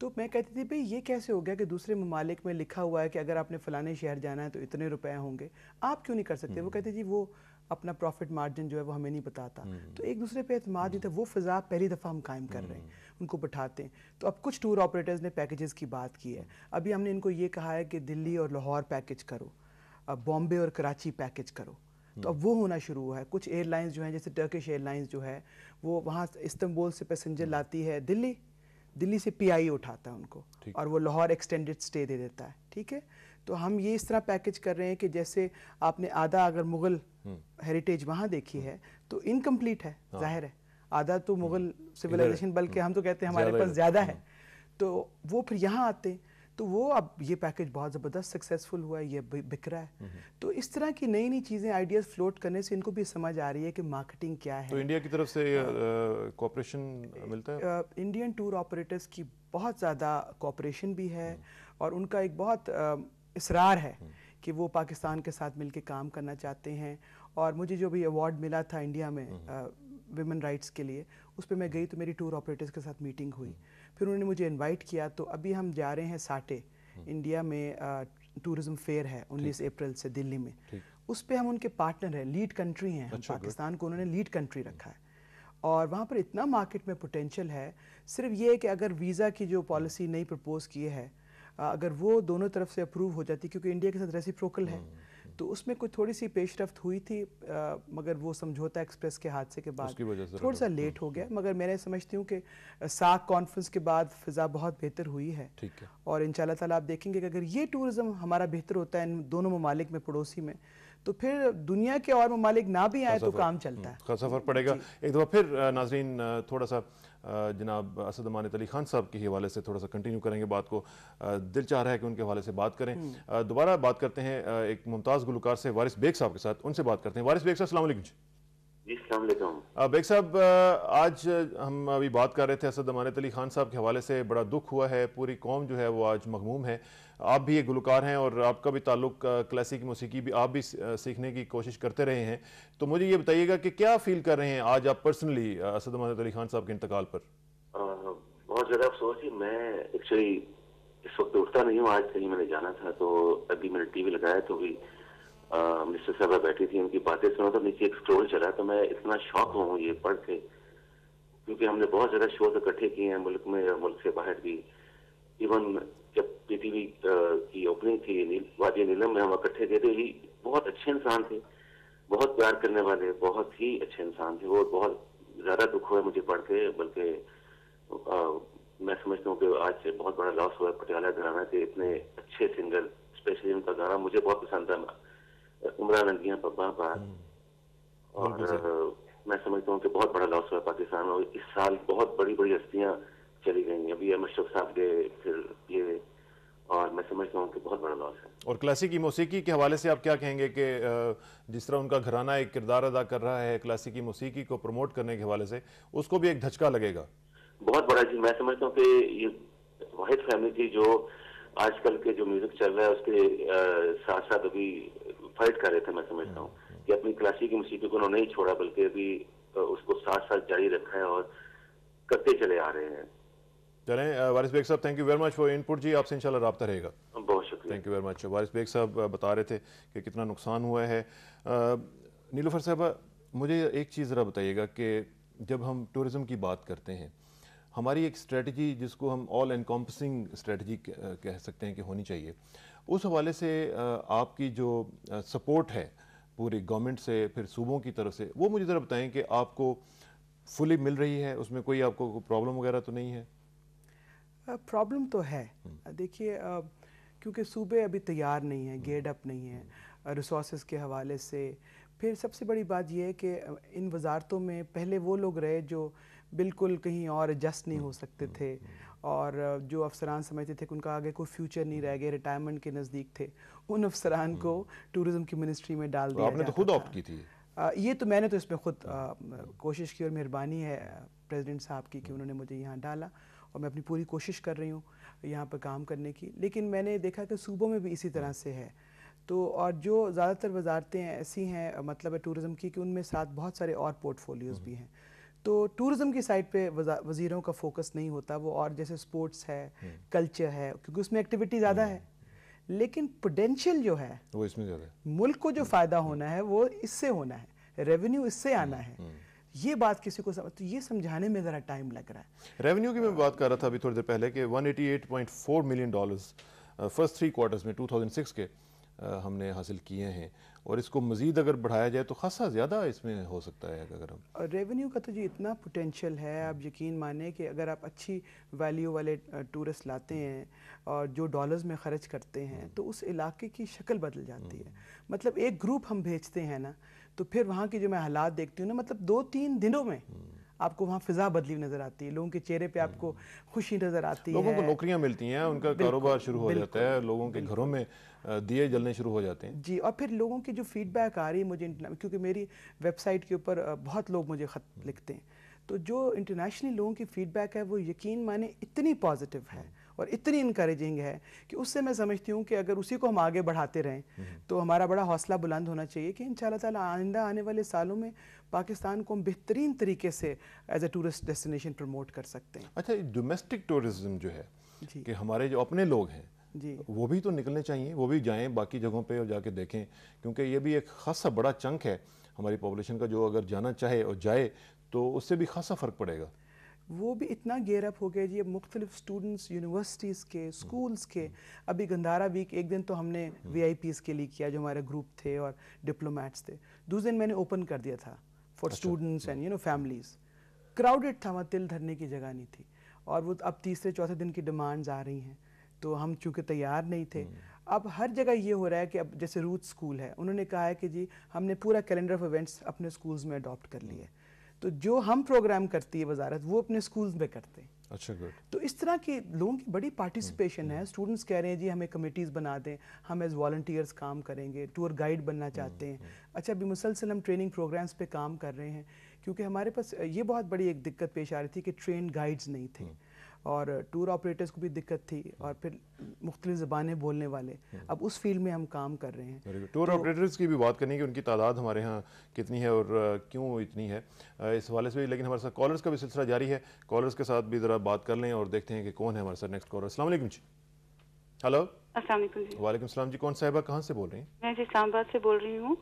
तो मैं कहती थी भाई ये कैसे हो गया कि दूसरे ममालिक में लिखा हुआ है कि अगर आपने फ़लाने शहर जाना है तो इतने रुपए होंगे आप क्यों नहीं कर सकते वो कहते जी वो अपना प्रॉफिट मार्जिन जो है वो हमें नहीं बताता तो एक दूसरे पे अहतम नहीं था वो फ़िज़ा पहली दफ़ा हम कायम कर रहे हैं उनको बैठाते हैं तो अब कुछ टूर ऑपरेटर्स ने पैकेजेस की बात की है अभी हमने इनको ये कहा है कि दिल्ली और लाहौर पैकेज करो अब बॉम्बे और कराची पैकेज करो तो अब वो होना शुरू हुआ है कुछ एयरलाइंस जो हैं जैसे टर्किश एयरलाइंस जो है वो वहाँ इस्तंबुल से पैसेंजर हम्म। लाती है दिल्ली दिल्ली से पीआई उठाता है उनको और वो लाहौर एक्सटेंडेड स्टे दे देता है ठीक है तो हम ये इस तरह पैकेज कर रहे हैं कि जैसे आपने आधा अगर मुगल हेरिटेज हम्म। वहाँ देखी है हम्म। तो इनकम्प्लीट है हाँ। जाहिर है आधा तो मुगल सिविलाइजेशन बल्कि हम्म, हम तो कहते हैं हमारे पास ज़्यादा है हम्म। तो वो फिर यहाँ आते हैं तो वो अब ये पैकेज बहुत ज़बरदस्त सक्सेसफुल हुआ है ये बिक रहा है हम्म। तो इस तरह की नई नई चीज़ें आइडियाज़ फ्लोट करने से इनको भी समझ आ रही है कि मार्केटिंग क्या है तो इंडिया की तरफ से कॉपरेशन मिलता है इंडियन टूर ऑपरेटर्स की बहुत ज़्यादा कॉपरेशन भी है और उनका एक बहुत इसरार है कि वो पाकिस्तान के साथ मिलकर काम करना चाहते हैं और मुझे जो भी अवार्ड मिला था इंडिया में वेमेन राइट्स के लिए उस पर मैं गई तो मेरी टूर ऑपरेटर्स के साथ मीटिंग हुई हम्म। फिर उन्होंने मुझे इनवाइट किया तो अभी हम जा रहे हैं साटे इंडिया हम्म। में टूरिज्म फेयर है 19 अप्रैल से दिल्ली में उस पर हम उनके पार्टनर हैं लीड कंट्री हैं अच्छा, पाकिस्तान को उन्होंने लीड हम्म। कंट्री रखा है और वहाँ पर इतना मार्केट में पोटेंशियल है सिर्फ ये कि अगर वीज़ा की जो पॉलिसी नई प्रपोज़ की है अगर वो दोनों तरफ से अप्रूव हो जाती क्योंकि इंडिया के साथ रेसिप्रोकल है हम्म। तो उसमें कुछ थोड़ी सी पेशरफ हुई थी आ, मगर वो समझौता एक्सप्रेस के हादसे के बाद थोड़ा सा लेट हम्म, हो गया हम्म। मगर मैं समझती हूँ कि साक कॉन्फ्रेंस के बाद फिजा बहुत बेहतर हुई है, है। और इन शाला आप देखेंगे कि अगर ये टूरिज़्म हमारा बेहतर होता है इन दोनों ममालिक में पड़ोसी में तो फिर दुनिया के और ममालिक ना भी आए तो काम चलता हम्म, है खासा फर्क पड़ेगा एक दफ़ा फिर नाजरीन थोड़ा सा जनाब असद अमानत अली खान साहब के हवाले से थोड़ा सा कंटिन्यू करेंगे बात को दिल चाह रहा है कि उनके हवाले से बात करें हम्म। दोबारा बात करते हैं एक मुमताज़ गुलकार से वारिस बेग साहब के साथ उनसे बात करते हैं वारिस बेग साहब अलैक् बेग साहब आज हम अभी बात कर रहे थे असद अमानत अली खान साहब के हवाले से बड़ा दुख हुआ है पूरी कौम जो है वो आज मखमूम है आप भी एक गुलकार हैं और आपका भी ताल्लुक क्लासिक मौसीकी भी आप भी सीखने की कोशिश करते रहे हैं तो मुझे ये बताइएगा कि क्या फील कर रहे हैं आज आप पर्सनली असद महमद अली खान साहब के इंतकाल पर बहुत ज़्यादा अफसोस है मैं एक्चुअली इस वक्त उठता नहीं हूँ आज कहीं मैंने जाना था तो अभी मैंने टीवी लगाया तो भी मिस्टर साहब बैठी थी उनकी बातें सुना तो नीचे एक स्टोर चला तो मैं इतना शौक हूँ ये पढ़ के क्योंकि हमने बहुत ज़्यादा शोध इकट्ठे किए हैं मुल्क में या मुल्क से बाहर भी इवन जब पीटीवी की ओपनिंग थी वादिया नीलम में हम इकट्ठे थे तो ही बहुत अच्छे इंसान थे बहुत प्यार करने वाले बहुत ही अच्छे इंसान थे वो बहुत ज्यादा दुख हुआ मुझे पढ़ के बल्कि मैं समझता हूँ कि आज से बहुत बड़ा लॉस हुआ पटियाला घराना के इतने अच्छे सिंगर स्पेशली उनका गाना मुझे बहुत पसंद था उमरान अंगिया पब्बा बार हम्म। और मैं समझता हूँ कि बहुत बड़ा लॉस हुआ पाकिस्तान में इस साल बहुत बड़ी बड़ी हस्तियां चली गई अभी अहमद शोक साहब गए फिर ये और मैं समझता हूँ कि बहुत बड़ा लॉस है और क्लासिकी मौसीकी के हवाले से आप क्या कहेंगे कि जिस तरह उनका घराना एक किरदार अदा कर रहा है क्लासिकी मौसीकी को प्रमोट करने के हवाले से उसको भी एक धचका लगेगा बहुत बड़ा जी मैं समझता हूँ कि ये वाहिद फैमिली थी जो आजकल के जो म्यूजिक चल रहा है उसके साथ साथ अभी फाइट कर रहे थे मैं समझता हूँ हम्म। कि अपनी क्लासिकी मौसीकी को उन्होंने नहीं छोड़ा बल्कि अभी उसको साथ साथ जारी रखा है और करते चले आ रहे हैं चलें वारिस बेग साहब thank you very much for input जी आपसे इंशाल्लाह रबता रहेगा बहुत शुक्रिया thank you very much Waris Baig साहब बता रहे थे कि कितना नुकसान हुआ है नीलोफर साहब मुझे एक चीज़ ज़रा बताइएगा कि जब हम टूरिज़म की बात करते हैं हमारी एक स्ट्रेटजी जिसको हम ऑल एनकॉम्पसिंग स्ट्रेटजी कह सकते हैं कि होनी चाहिए उस हवाले से आपकी जो सपोर्ट है पूरी गवर्नमेंट से फिर सूबों की तरफ से वो मुझे ज़रा बताएं कि आपको फुली मिल रही है उसमें कोई आपको प्रॉब्लम वगैरह तो नहीं है प्रॉब्लम तो है हम्म। देखिए क्योंकि सूबे अभी तैयार नहीं हैं गेड अप नहीं हैं रिसोर्स हम्म। के हवाले से फिर सबसे बड़ी बात यह है कि इन वजारतों में पहले वो लोग रहे जो बिल्कुल कहीं और एडजस्ट नहीं हो हम्म, सकते थे और जो अफसरान समझते थे कि उनका आगे कोई फ्यूचर नहीं रह गया रिटायरमेंट के नज़दीक थे उन अफसरान को टूरिज़्म की मिनिस्ट्री में डाल तो दिया आपने तो खुद ऑप्ट की थी आ, ये तो मैंने तो इसमें खुद आ, कोशिश की और मेहरबानी है प्रेसिडेंट साहब की कि उन्होंने मुझे यहाँ डाला और मैं अपनी पूरी कोशिश कर रही हूँ यहाँ पर काम करने की लेकिन मैंने देखा कि सूबों में भी इसी तरह से है तो और जो ज़्यादातर वजारतें ऐसी हैं मतलब है टूरिज़म की कि उनमें साथ बहुत सारे और पोर्टफोलियोज़ हम्म। भी हैं तो टूरिज़म की साइड पे वज़ीरों का फोकस नहीं होता वो और जैसे स्पोर्ट्स है हम्म। कल्चर है क्योंकि उसमें एक्टिविटी ज़्यादा है हम्म। लेकिन पोटेंशियल जो है वो इसमें ज़्यादा मुल्क को जो फ़ायदा होना है वो इससे होना है रेवेन्यू इससे आना है ये बात किसी को समझ तो ये समझाने में ज़रा टाइम लग रहा है रेवेन्यू की मैं बात कर रहा था अभी थोड़ी देर पहले कि 188.4 million dollars first three quarters में 2006 के uh, हमने हासिल किए हैं और इसको मज़ीद अगर बढ़ाया जाए तो खासा ज़्यादा इसमें हो सकता है अगर हम रेवेन्यू का तो जी इतना पोटेंशल है आप यकीन माने कि अगर आप अच्छी वैल्यू वाले टूरिस्ट uh, लाते हैं और जो डॉलर्स में ख़र्च करते हैं हम्म। तो उस इलाके की शक्ल बदल जाती है हम्म। मतलब एक ग्रुप हम भेजते हैं ना तो फिर वहाँ की जो मैं हालात देखती हूँ ना मतलब दो तीन दिनों में आपको वहाँ फिजा बदली नजर आती है लोगों के चेहरे पे आपको खुशी नजर आती लोगों है लोगों को नौकरियाँ मिलती हैं उनका कारोबार शुरू हो जाता है लोगों के घरों में दिए जलने शुरू हो जाते हैं जी और फिर लोगों की जो फीडबैक आ रही है मुझे क्योंकि मेरी वेबसाइट के ऊपर बहुत लोग मुझे ख़त लिखते हैं तो जो इंटरनेशनल लोगों की फीडबैक है वो यकीन माने इतनी पॉजिटिव है और इतनी इनक्रेजिंग है कि उससे मैं समझती हूँ कि अगर उसी को हम आगे बढ़ाते रहें हम्म। तो हमारा बड़ा हौसला बुलंद होना चाहिए कि इन ताला आइंदा आने वाले सालों में पाकिस्तान को हम बेहतरीन तरीके से as a tourist destination promote कर सकते हैं अच्छा डोमेस्टिक टूरिज्म जो है कि हमारे जो अपने लोग हैं जी वो भी तो निकलने चाहिए वो भी जाएँ बाकी जगहों पर और जाके देखें क्योंकि ये भी एक खासा बड़ा चंक है हमारी पॉपुलेशन का जो अगर जाना चाहे और जाए तो उससे भी खासा फ़र्क पड़ेगा वो भी इतना गेयर अप हो गया जी अब मुख्तलिफ स्टूडेंट्स यूनिवर्सिटीज़ के स्कूल्स के अभी गंदारा वीक एक दिन तो हमने वी आई पीज़ के लिए किया जो हमारे ग्रुप थे और डिप्लोमेट्स थे दूसरे दिन मैंने ओपन कर दिया था for students and you know families crowded था वहाँ तिल धरने की जगह नहीं थी और वो अब तीसरे चौथे दिन की डिमांड्स आ रही हैं तो हम चूँकि तैयार नहीं थे हम्म। अब हर जगह ये हो रहा है कि अब जैसे रूथ स्कूल है उन्होंने कहा है कि जी हमने पूरा कैलेंडर ऑफ इवेंट्स अपने स्कूल्स में अडॉप्ट कर लिए तो जो हम प्रोग्राम करती है वजारत वो अपने स्कूल में करते हैं अच्छा गुड तो इस तरह के लोगों की बड़ी पार्टिसिपेशन हम्म, है स्टूडेंट्स हम्म। कह रहे हैं जी हमें कमेटीज़ बना दें हम एज वॉल्टियर्स काम करेंगे टूर गाइड बनना हम्म, चाहते हैं अच्छा अभी मुसलसल हम ट्रेनिंग प्रोग्राम्स पे काम कर रहे हैं क्योंकि हमारे पास ये बहुत बड़ी एक दिक्कत पेश आ रही थी कि ट्रेन गाइड्स नहीं थे और टूर ऑपरेटर्स को भी दिक्कत थी और फिर मुख्तलि ज़बानें बोलने वाले हम्म। अब उस फील्ड में हम काम कर रहे हैं टूर तो, ऑपरेटर्स की भी बात करनी कि उनकी तादाद हमारे यहाँ कितनी है और क्यों इतनी है इस हवाले से भी लेकिन हमारे साथ कॉलर्स का भी सिलसिला जारी है कॉलर्स के साथ भी ज़रा बात कर लें और देखते हैं कि कौन है हमारे साथ नेक्स्ट कॉलर असल जी हेलो वालेकुम सलाम जी कौन साहबा कहाँ से बोल रही हैं मैं जी इस्लामाबाद से बोल रही हूँ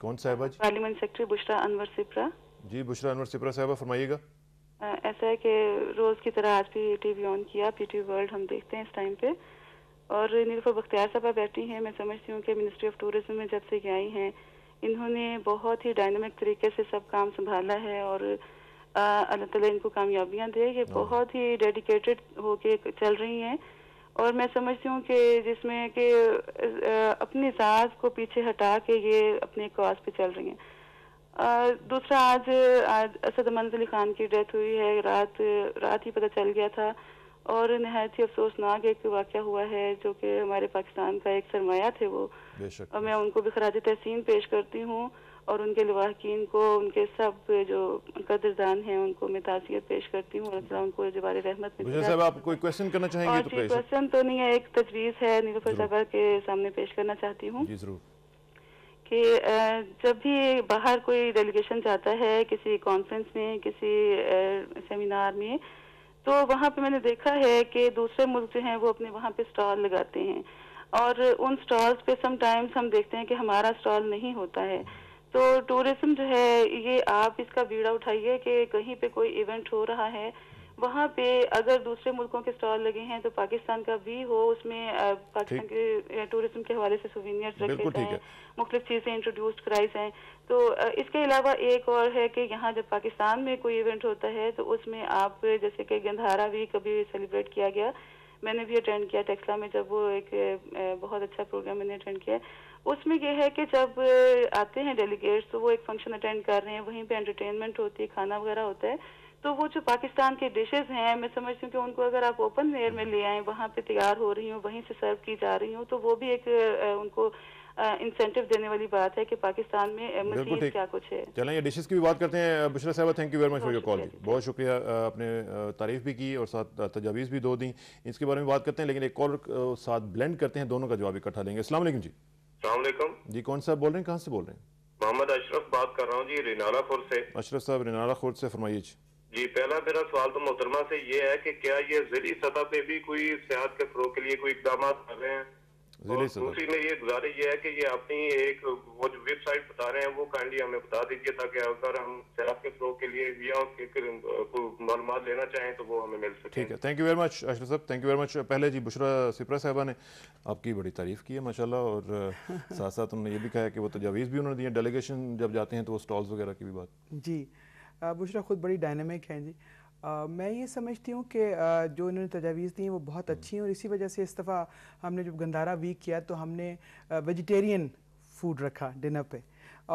कौन साहबा जी पार्लियामेंट सेक्रेटरी बुशरा अनवर सिपरा जी बुशरा अनवर सिपरा साहबा फरमाइएगा ऐसा है कि रोज़ की तरह आज भी टीवी ऑन किया पीटीवी वर्ल्ड हम देखते हैं इस टाइम पे और नीलफा बख्तियार साहब बैठी हैं मैं समझती हूँ कि मिनिस्ट्री ऑफ टूरिज्म में जब से आई हैं इन्होंने बहुत ही डायनामिक तरीके से सब काम संभाला है और अल्लाह ताला इनको कामयाबियाँ दे ये बहुत ही डेडिकेटेड होके चल रही हैं और मैं समझती हूँ कि जिसमें कि अपने साज को पीछे हटा के ये अपने कॉज पे चल रही हैं दूसरा आज आज असद मंजली खान की डेथ हुई है रात रात ही पता चल गया था और नहायत ही अफसोसनाक एक वाक्य हुआ है जो कि हमारे पाकिस्तान का एक सरमाया थे वो और मैं उनको भी खराज तहसीन पेश करती हूँ और उनके लवाकिन को उनके सब जो कदरदान हैं उनको मैं ताजियत पेश करती हूँ उनको जबार रहमत में आप कोई क्वेश्चन करना चाहेंगे तो तो नहीं है एक तजवीज़ है नीलोफर साहबा के सामने पेश करना चाहती हूँ कि जब भी बाहर कोई डेलीगेशन जाता है किसी कॉन्फ्रेंस में किसी सेमिनार में तो वहाँ पे मैंने देखा है कि दूसरे मुल्क जो हैं वो अपने वहाँ पे स्टॉल लगाते हैं और उन स्टॉल्स पे समटाइम्स हम देखते हैं कि हमारा स्टॉल नहीं होता है तो टूरिज्म जो है ये आप इसका बीड़ा उठाइए कि कहीं पे कोई इवेंट हो रहा है वहाँ पे अगर दूसरे मुल्कों के स्टॉल लगे हैं तो पाकिस्तान का भी हो उसमें पाकिस्तान के टूरिज्म के हवाले से सुवीनियर्स रखे हैं मुख्तलिफ चीज़ें इंट्रोड्यूस कराई जाएँ तो इसके अलावा एक और है कि यहाँ जब पाकिस्तान में कोई इवेंट होता है तो उसमें आप जैसे कि गंधारा भी कभी सेलिब्रेट किया गया मैंने भी अटेंड किया टेक्सला में जब वो एक बहुत अच्छा प्रोग्राम मैंने अटेंड किया उसमें यह है कि जब आते हैं डेलीगेट्स तो वो एक फंक्शन अटेंड कर रहे हैं वहीं पे एंटरटेनमेंट होती है खाना वगैरह होता है तो वो जो पाकिस्तान के डिशेज हैं मैं समझती हूँ कि उनको अगर आप ओपन एयर में ले आए वहाँ पे तैयार हो रही हूँ वहीं से सर्व की जा रही हूँ तो वो भी एक उनको इंसेंटिव देने वाली बात है कि पाकिस्तान में मजीद क्या कुछ है चलें ये डिशेस की भी बात करते हैं बुशरा साहब thank you very much for your call बहुत शुक्रिया आपने तारीफ भी की और साथ तजावीज़ भी दो दी इसके बारे में बात करते हैं लेकिन एक कॉल साथ ब्लेंड करते हैं दोनों का जवाब इकट्ठा लेंगे असला जी सलाम जी कौन साहब बोल रहे हैं कहाँ से बोल रहे हैं मोहम्मद अशरफ बात कर रहा हूँ जी रिनाला खुर से अशरफ साहब रिनाला खुर से फरमाइए जी जी पहला मेरा सवाल तो मोहतरमा से ये है कि क्या ये जिली सतह पे भी कोई सियाहत के फरोग के लिए कोई इकदाम कर रहे हैं दूसरी में ये गुजारिश ये है कि ये अपनी एक वो जो वेबसाइट बता रहे हैं वो काइंडली हमें बता दीजिए ताकि अगर हम सैलाब के फरोग के लिए या मालूम लेना चाहें तो वो हमें मिल सके ठीक है thank you very much Ashar साहब थैंक यू वेरी मच पहले जी बुशरा सिपरा साहबा ने आपकी बड़ी तारीफ़ की है माशाल्लाह और साथ साथ उन्होंने ये भी कहा कि वो तजावीज़ भी उन्होंने दी है डेलीगेशन जब जाते हैं तो वो स्टॉल्स वगैरह की भी बात जी बुशरा ख़ुद बड़ी डायनामिक हैं जी आ, मैं ये समझती हूँ कि जो इन्होंने तजावीज़ दी हैं वो बहुत हम्म। अच्छी हैं और इसी वजह से इस दफ़ा हमने जब गंदारा वीक किया तो हमने वेजिटेरियन फूड रखा डिनर पे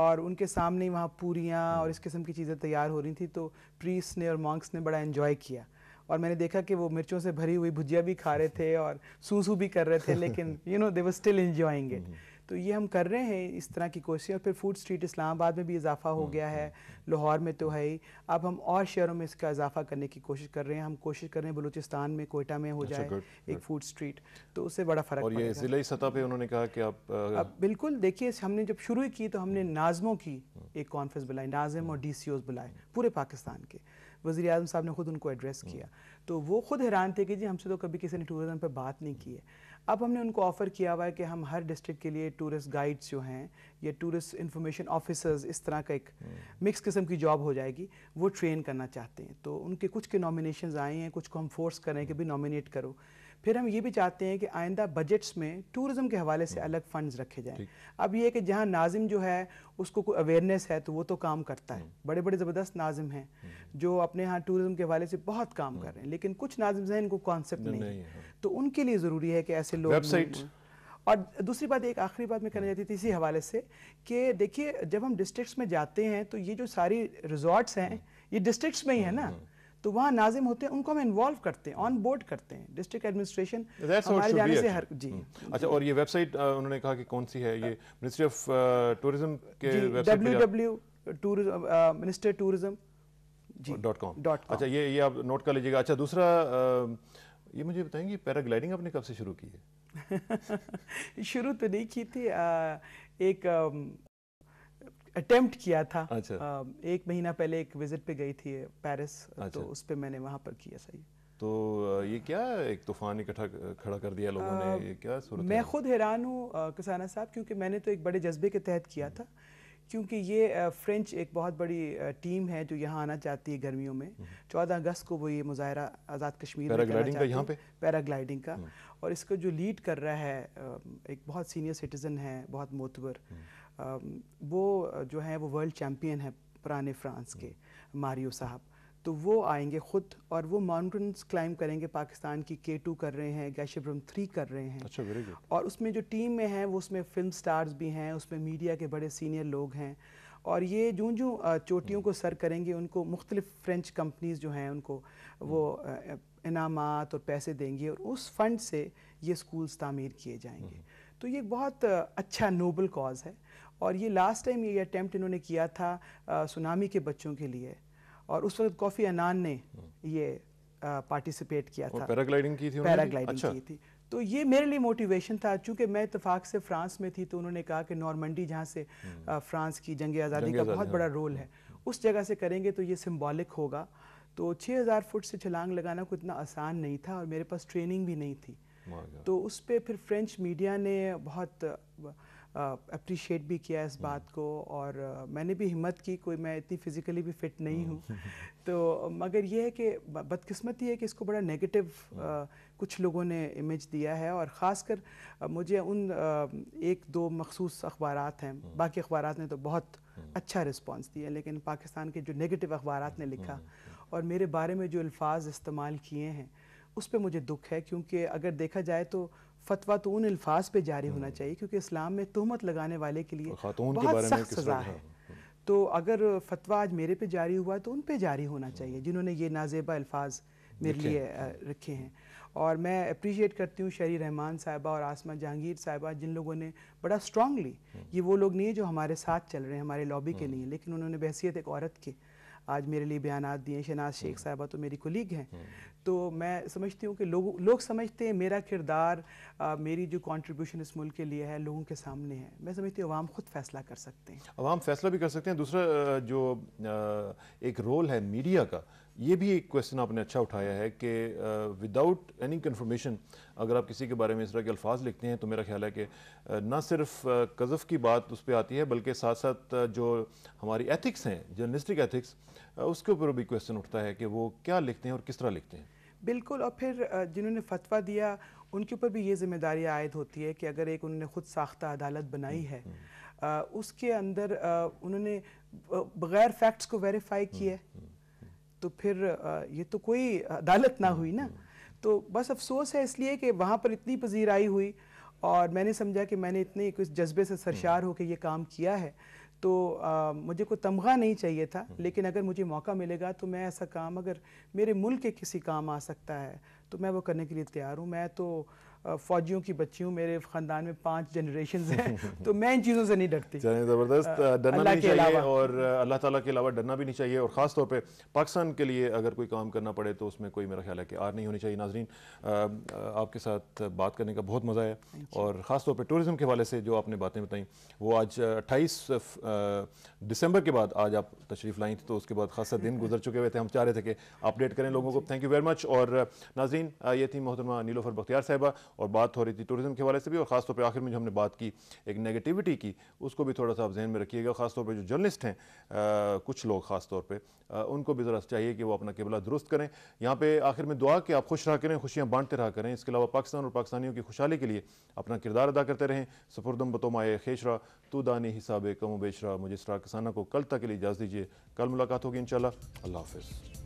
और उनके सामने वहाँ पूरियाँ हम्म। और इस किस्म की चीज़ें तैयार हो रही थी तो प्रीस ने और मॉन्क्स ने बड़ा इन्जॉय किया और मैंने देखा कि वो मिर्चों से भरी हुई भुजिया भी खा रहे थे और सूसू भी कर रहे थे लेकिन you know they were still enjoying it तो ये हम कर रहे हैं इस तरह की कोशिशें और फिर फूड स्ट्रीट इस्लामाबाद में भी इजाफा हो गया है हम्म, हम्म। लाहौर में तो है ही अब हम और शहरों में इसका इजाफा करने की कोशिश कर रहे हैं हम कोशिश कर रहे हैं बलूचिस्तान में कोयटा में हो अच्छा, जाए एक फूड स्ट्रीट तो उससे बड़ा फ़र्क और ये ज़िले सतह पर हम्म। उन्होंने कहा कि आप अब बिल्कुल देखिए हमने जब शुरू की तो हमने नाजमों की एक कॉन्फ्रेंस बुलाई नाजम और डी बुलाए पूरे पाकिस्तान के वजी अजम साहब ने खुद उनको एड्रेस किया तो वो खुद हैरान थे कि जी हमसे तो कभी किसी ने टूरिज़म पर बात नहीं की है अब हमने उनको ऑफ़र किया हुआ है कि हम हर डिस्ट्रिक्ट के लिए टूरिस्ट गाइड्स जो हैं या टूरिस्ट इंफॉर्मेशन ऑफिसर्स इस तरह का एक मिक्स हम्म। किस्म की जॉब हो जाएगी वो ट्रेन करना चाहते हैं तो उनके कुछ के नॉमिनेशन आए हैं कुछ को हम फोर्स करें कि भी नॉमिनेट करो फिर हम ये भी चाहते हैं कि आइंदा बजट्स में टूरिज्म के हवाले से हम्म। अलग फंड्स रखे जाएं अब ये कि जहाँ नाजिम जो है उसको कोई अवेयरनेस है तो वो तो काम करता है हम्म। बड़े बड़े ज़बरदस्त नाजिम हैं हम्म। जो अपने यहाँ टूरिज्म के हवाले से बहुत काम कर रहे हैं लेकिन कुछ नाजिम हैं इनको कॉन्सेप्ट नहीं है हाँ। तो उनके लिए ज़रूरी है कि ऐसे लोग और दूसरी बात एक आखिरी बात मैं कहना चाहती थी इसी हवाले से कि देखिए जब हम डिस्ट्रिक्ट्स में जाते हैं तो ये जो सारी रिजॉर्ट्स हैं ये डिस्ट्रिक्ट्स में ही है ना तो वहाँ नाजिम होते हैं उनको हम इन्वॉल्व करते हैं ऑन बोर्ड करते हैं डिस्ट्रिक्ट एडमिनिस्ट्रेशन जाने से अच्छा। हर जी हम्म। अच्छा और ये वेबसाइट उन्होंने कहा कि कौन सी है ये मिनिस्ट्री ऑफ टूरिज्म के W W tourism minister tourism dot com dot अच्छा ये ये आप नोट कर लीजिएगा अच्छा दूसरा ये मुझे बताएंगे पैराग्लाइडिंग आपने कब से शुरू की है शुरू तो नहीं की थी एक अटेम्प्ट किया था अच्छा। आ, एक महीना पहले एक विजिट पे गई थी पेरिस तो अच्छा। तो उस पर मैंने वहाँ पर किया सही तो ये क्या एक तूफान इकट्ठा खड़ा कर दिया लोगों ने ये क्या सूरत मैं खुद हैरान हूँ किसाना साहब क्योंकि मैंने तो एक बड़े जज्बे के तहत किया हम्म। था क्योंकि ये फ्रेंच एक बहुत बड़ी टीम है जो यहाँ आना चाहती है गर्मियों में 14 हम्म। अगस्त को वो ये मुजाहरा आज़ाद कश्मीर पैराग्लाइडिंग का यहाँ पे पैराग्लाइडिंग का हम्म। और इसको जो लीड कर रहा है एक बहुत सीनियर सिटीज़न है बहुत मोतबर वो जो है वो वर्ल्ड चैम्पियन है पुराने फ्रांस के मारियो साहब तो वो आएंगे खुद और वो माउंटेन्स क्लाइम करेंगे पाकिस्तान की के टू कर रहे हैं गैशब्रम थ्री कर रहे हैं अच्छा वेरी गुड और उसमें जो टीम में है वो उसमें फिल्म स्टार्स भी हैं उसमें मीडिया के बड़े सीनियर लोग हैं और ये जूँ जूँ चोटियों को सर करेंगे उनको मुख्तलिफ फ्रेंच कंपनीज जो हैं उनको वो इनाम और पैसे देंगे और उस फंड से ये स्कूल्स तामीर किए जाएंगे हम्म। तो ये बहुत अच्छा नोबल कॉज है और ये लास्ट टाइम ये अटैम्प्ट इन्होंने किया था आ, सुनामी के बच्चों के लिए और उस वक्त कॉफ़ी अनान ने हम्म। ये पार्टिसिपेट किया था पैराग्लाइडिंग की थी पैराग्लाइडिंग अच्छा। की थी तो ये मेरे लिए मोटिवेशन था चूँकि मैं इतफाक़ से फ्रांस में थी तो उन्होंने कहा कि नॉर्मंडी जहाँ से हम्म। फ्रांस की जंग आज़ादी का बहुत बड़ा रोल हाँ। है हम्म। उस जगह से करेंगे तो ये सिम्बॉलिक होगा तो 6000 फुट से छलांग लगाना कोई इतना आसान नहीं था और मेरे पास ट्रेनिंग भी नहीं थी तो उस पर फिर फ्रेंच मीडिया ने बहुत अप्रिशिएट uh, भी किया इस बात हम्म। को और uh, मैंने भी हिम्मत की कोई मैं इतनी फिज़िकली भी फिट नहीं हूँ हम्म। तो मगर यह है कि बदकिस्मती है कि इसको बड़ा नेगेटिव uh, हम्म। कुछ लोगों ने इमेज दिया है और ख़ासकर मुझे उन एक दो मखसूस अखबार हैं बाकी अखबार ने तो बहुत अच्छा रिस्पांस दिया लेकिन पाकिस्तान के जो नेगेटिव अखबार ने लिखा और मेरे बारे में जो अल्फाज इस्तेमाल किए हैं उस पर मुझे दुख है क्योंकि अगर देखा जाए तो फतवा तो उन अल्फाज पे जारी होना हम्म। चाहिए क्योंकि इस्लाम में तहमत लगाने वाले के लिए बहुत सख्त सज़ा है हम्म। तो अगर फतवा आज मेरे पे जारी हुआ तो उन पे जारी होना हम्म। चाहिए जिन्होंने ये नाजेबा अल्फाज मेरे लिए रखे हैं और मैं अप्रिशिएट करती हूँ शरी रहमान साहबा और आसमा जहांगीर साहिबा जिन लोगों ने बड़ा स्ट्रांगली ये वो लोग नहीं है जो हमारे साथ चल रहे हैं हमारे लॉबी के नहीं है लेकिन उन्होंने बहसीत एक औरत के आज मेरे लिए बयान दिए शनाज शेख हम्म। साहबा तो मेरी कोलीग हैं हम्म। तो मैं समझती हूँ कि लोग लोग समझते हैं मेरा किरदार मेरी जो कंट्रीब्यूशन इस मुल्क के लिए है लोगों के सामने है मैं समझती हूँ अवाम खुद फैसला कर सकते हैं अवाम फैसला भी कर सकते हैं दूसरा जो एक रोल है मीडिया का ये भी एक क्वेश्चन आपने अच्छा उठाया है कि विदाउट एनी कन्फर्मेशन अगर आप किसी के बारे में इस तरह के अल्फाज लिखते हैं तो मेरा ख्याल है कि ना सिर्फ कज़फ़ की बात उस पर आती है बल्कि साथ साथ जो हमारी एथिक्स हैं जर्नलिस्टिक एथिक्स उसके ऊपर भी क्वेश्चन उठता है कि वो क्या लिखते हैं और किस तरह लिखते हैं बिल्कुल और फिर जिन्होंने फतवा दिया उनके ऊपर भी ये जिम्मेदारी आयद होती है कि अगर एक उन्होंने खुद साख्ता अदालत बनाई हम्म, है आ, हम्म। उसके अंदर आ, उन्होंने बग़ैर फैक्ट्स को वेरीफाई किया है हम्म, तो फिर ये तो कोई अदालत ना हम्म, हुई ना हम्म। तो बस अफसोस है इसलिए कि वहाँ पर इतनी पजीराई हुई और मैंने समझा कि मैंने इतने कुछ जज्बे से सरशार हम्म। होकर ये काम किया है तो आ, मुझे कोई तमगा नहीं चाहिए था लेकिन अगर मुझे मौका मिलेगा तो मैं ऐसा काम अगर मेरे मुल्क के किसी काम आ सकता है तो मैं वो करने के लिए तैयार हूँ मैं तो फौजियों की बच्चियों मेरे खानदान में पांच जनरेशन हैं तो मैं इन चीज़ों से नहीं डरती ज़बरदस्त डरना नहीं चाहिए और अल्लाह ताला के अलावा डरना भी नहीं चाहिए और ख़ास तौर पे पाकिस्तान के लिए अगर कोई काम करना पड़े तो उसमें कोई मेरा ख्याल है कि आर नहीं होनी चाहिए नाजरीन आपके साथ बात करने का बहुत मज़ा है अच्छा। और ख़ास तौर पर टूरिज़म के हवाले से जो आपने बातें बताई वो आज अट्ठाईस दिसंबर के बाद आज आप तशरीफ़ लाई थी तो उसके बाद खासा दिन गुजर चुके हुए थे हम चाह रहे थे कि अपडेट करें लोगों को थैंक यू वेरी मच और नाजरीन ये थी मोहतरमा नीलोफर बख्तियार साहबा और बात हो रही थी टूरिज़म के हवाले से भी और ख़ासतौर पर आखिर में जो हमने बात की एक नेगेटिविटी की उसको भी थोड़ा सा आप जहन में रखिएगा ख़ासतौर पर जो जर्नलिस्ट हैं कुछ लोग ख़ासतौर पर उनको भी ज़रा चाहिए कि वो अपना केबला दुरुस्त करें यहाँ पर आखिर में दुआ कि आप खुश रहा करें खुशियाँ बांटते रहा करें इसके अलावा पाकिस्तान और पाकिस्तानियों की खुशहाली के लिए अपना किरदार अदा करते रहें सफरदम बतोमाए खेशरा तो दानी हिसाब कम बेशरा मुझे किसाना को कल तक के लिए इजाज़ दीजिए कल मुलाकात होगी इन अल्लाह हाफिज़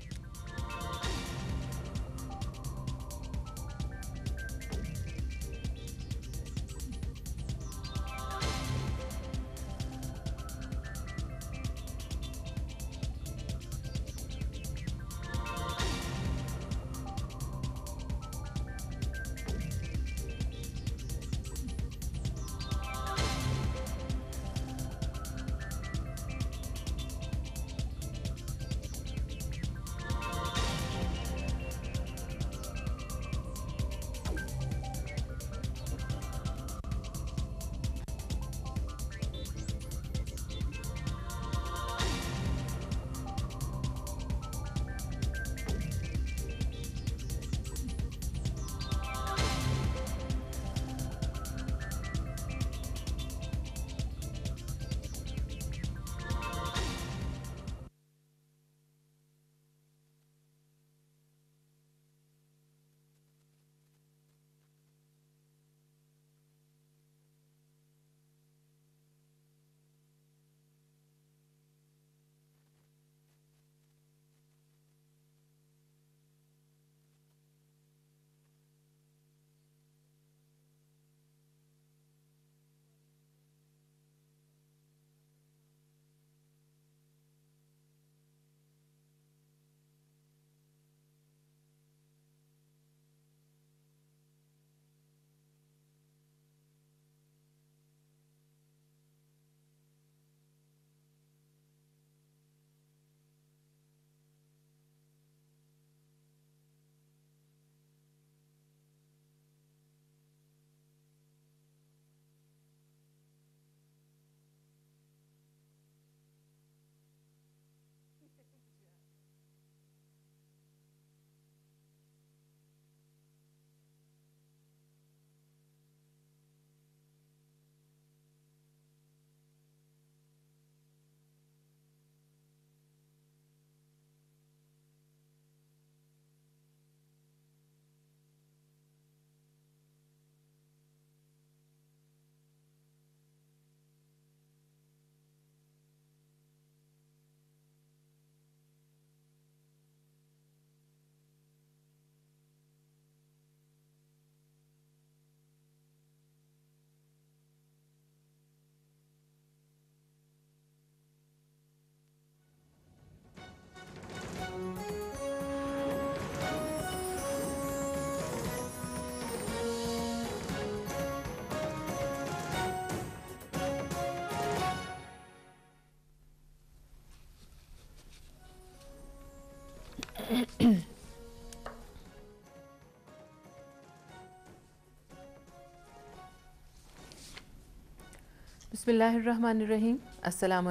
बिस्मिल्लाहिर्रहमानिर्रहीम अस्सलाम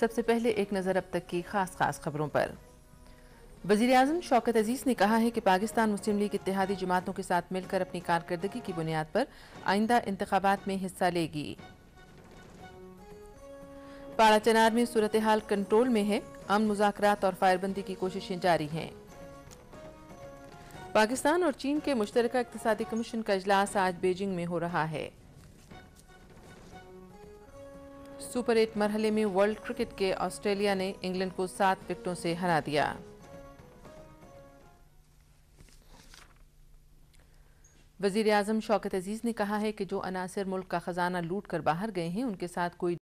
सबसे पहले एक नज़र अब तक की ख़ास ख़ास खबरों पर वजीर अजम शौकत अजीज़ ने कहा है कि पाकिस्तान मुस्लिम लीग इतिहादी जमातों के साथ मिलकर अपनी कारकर्दगी की बुनियाद पर आइंदा इंतबात में हिस्सा लेगी पारा चनार में सूरत हाल कंट्रोल में है अमन मुजात और फायरबंदी की कोशिशें जारी हैं पाकिस्तान और चीन के मुश्तर इकतदी कमीशन का अजलास आज बीजिंग में हो रहा है सुपर एट मरहले में वर्ल्ड क्रिकेट के ऑस्ट्रेलिया ने इंग्लैंड को सात विकेटों से हरा दिया वजीर अजम शौकत अजीज़ ने कहा है कि जो अनासर मुल्क का ख़जाना लूट कर बाहर गए हैं उनके साथ कोई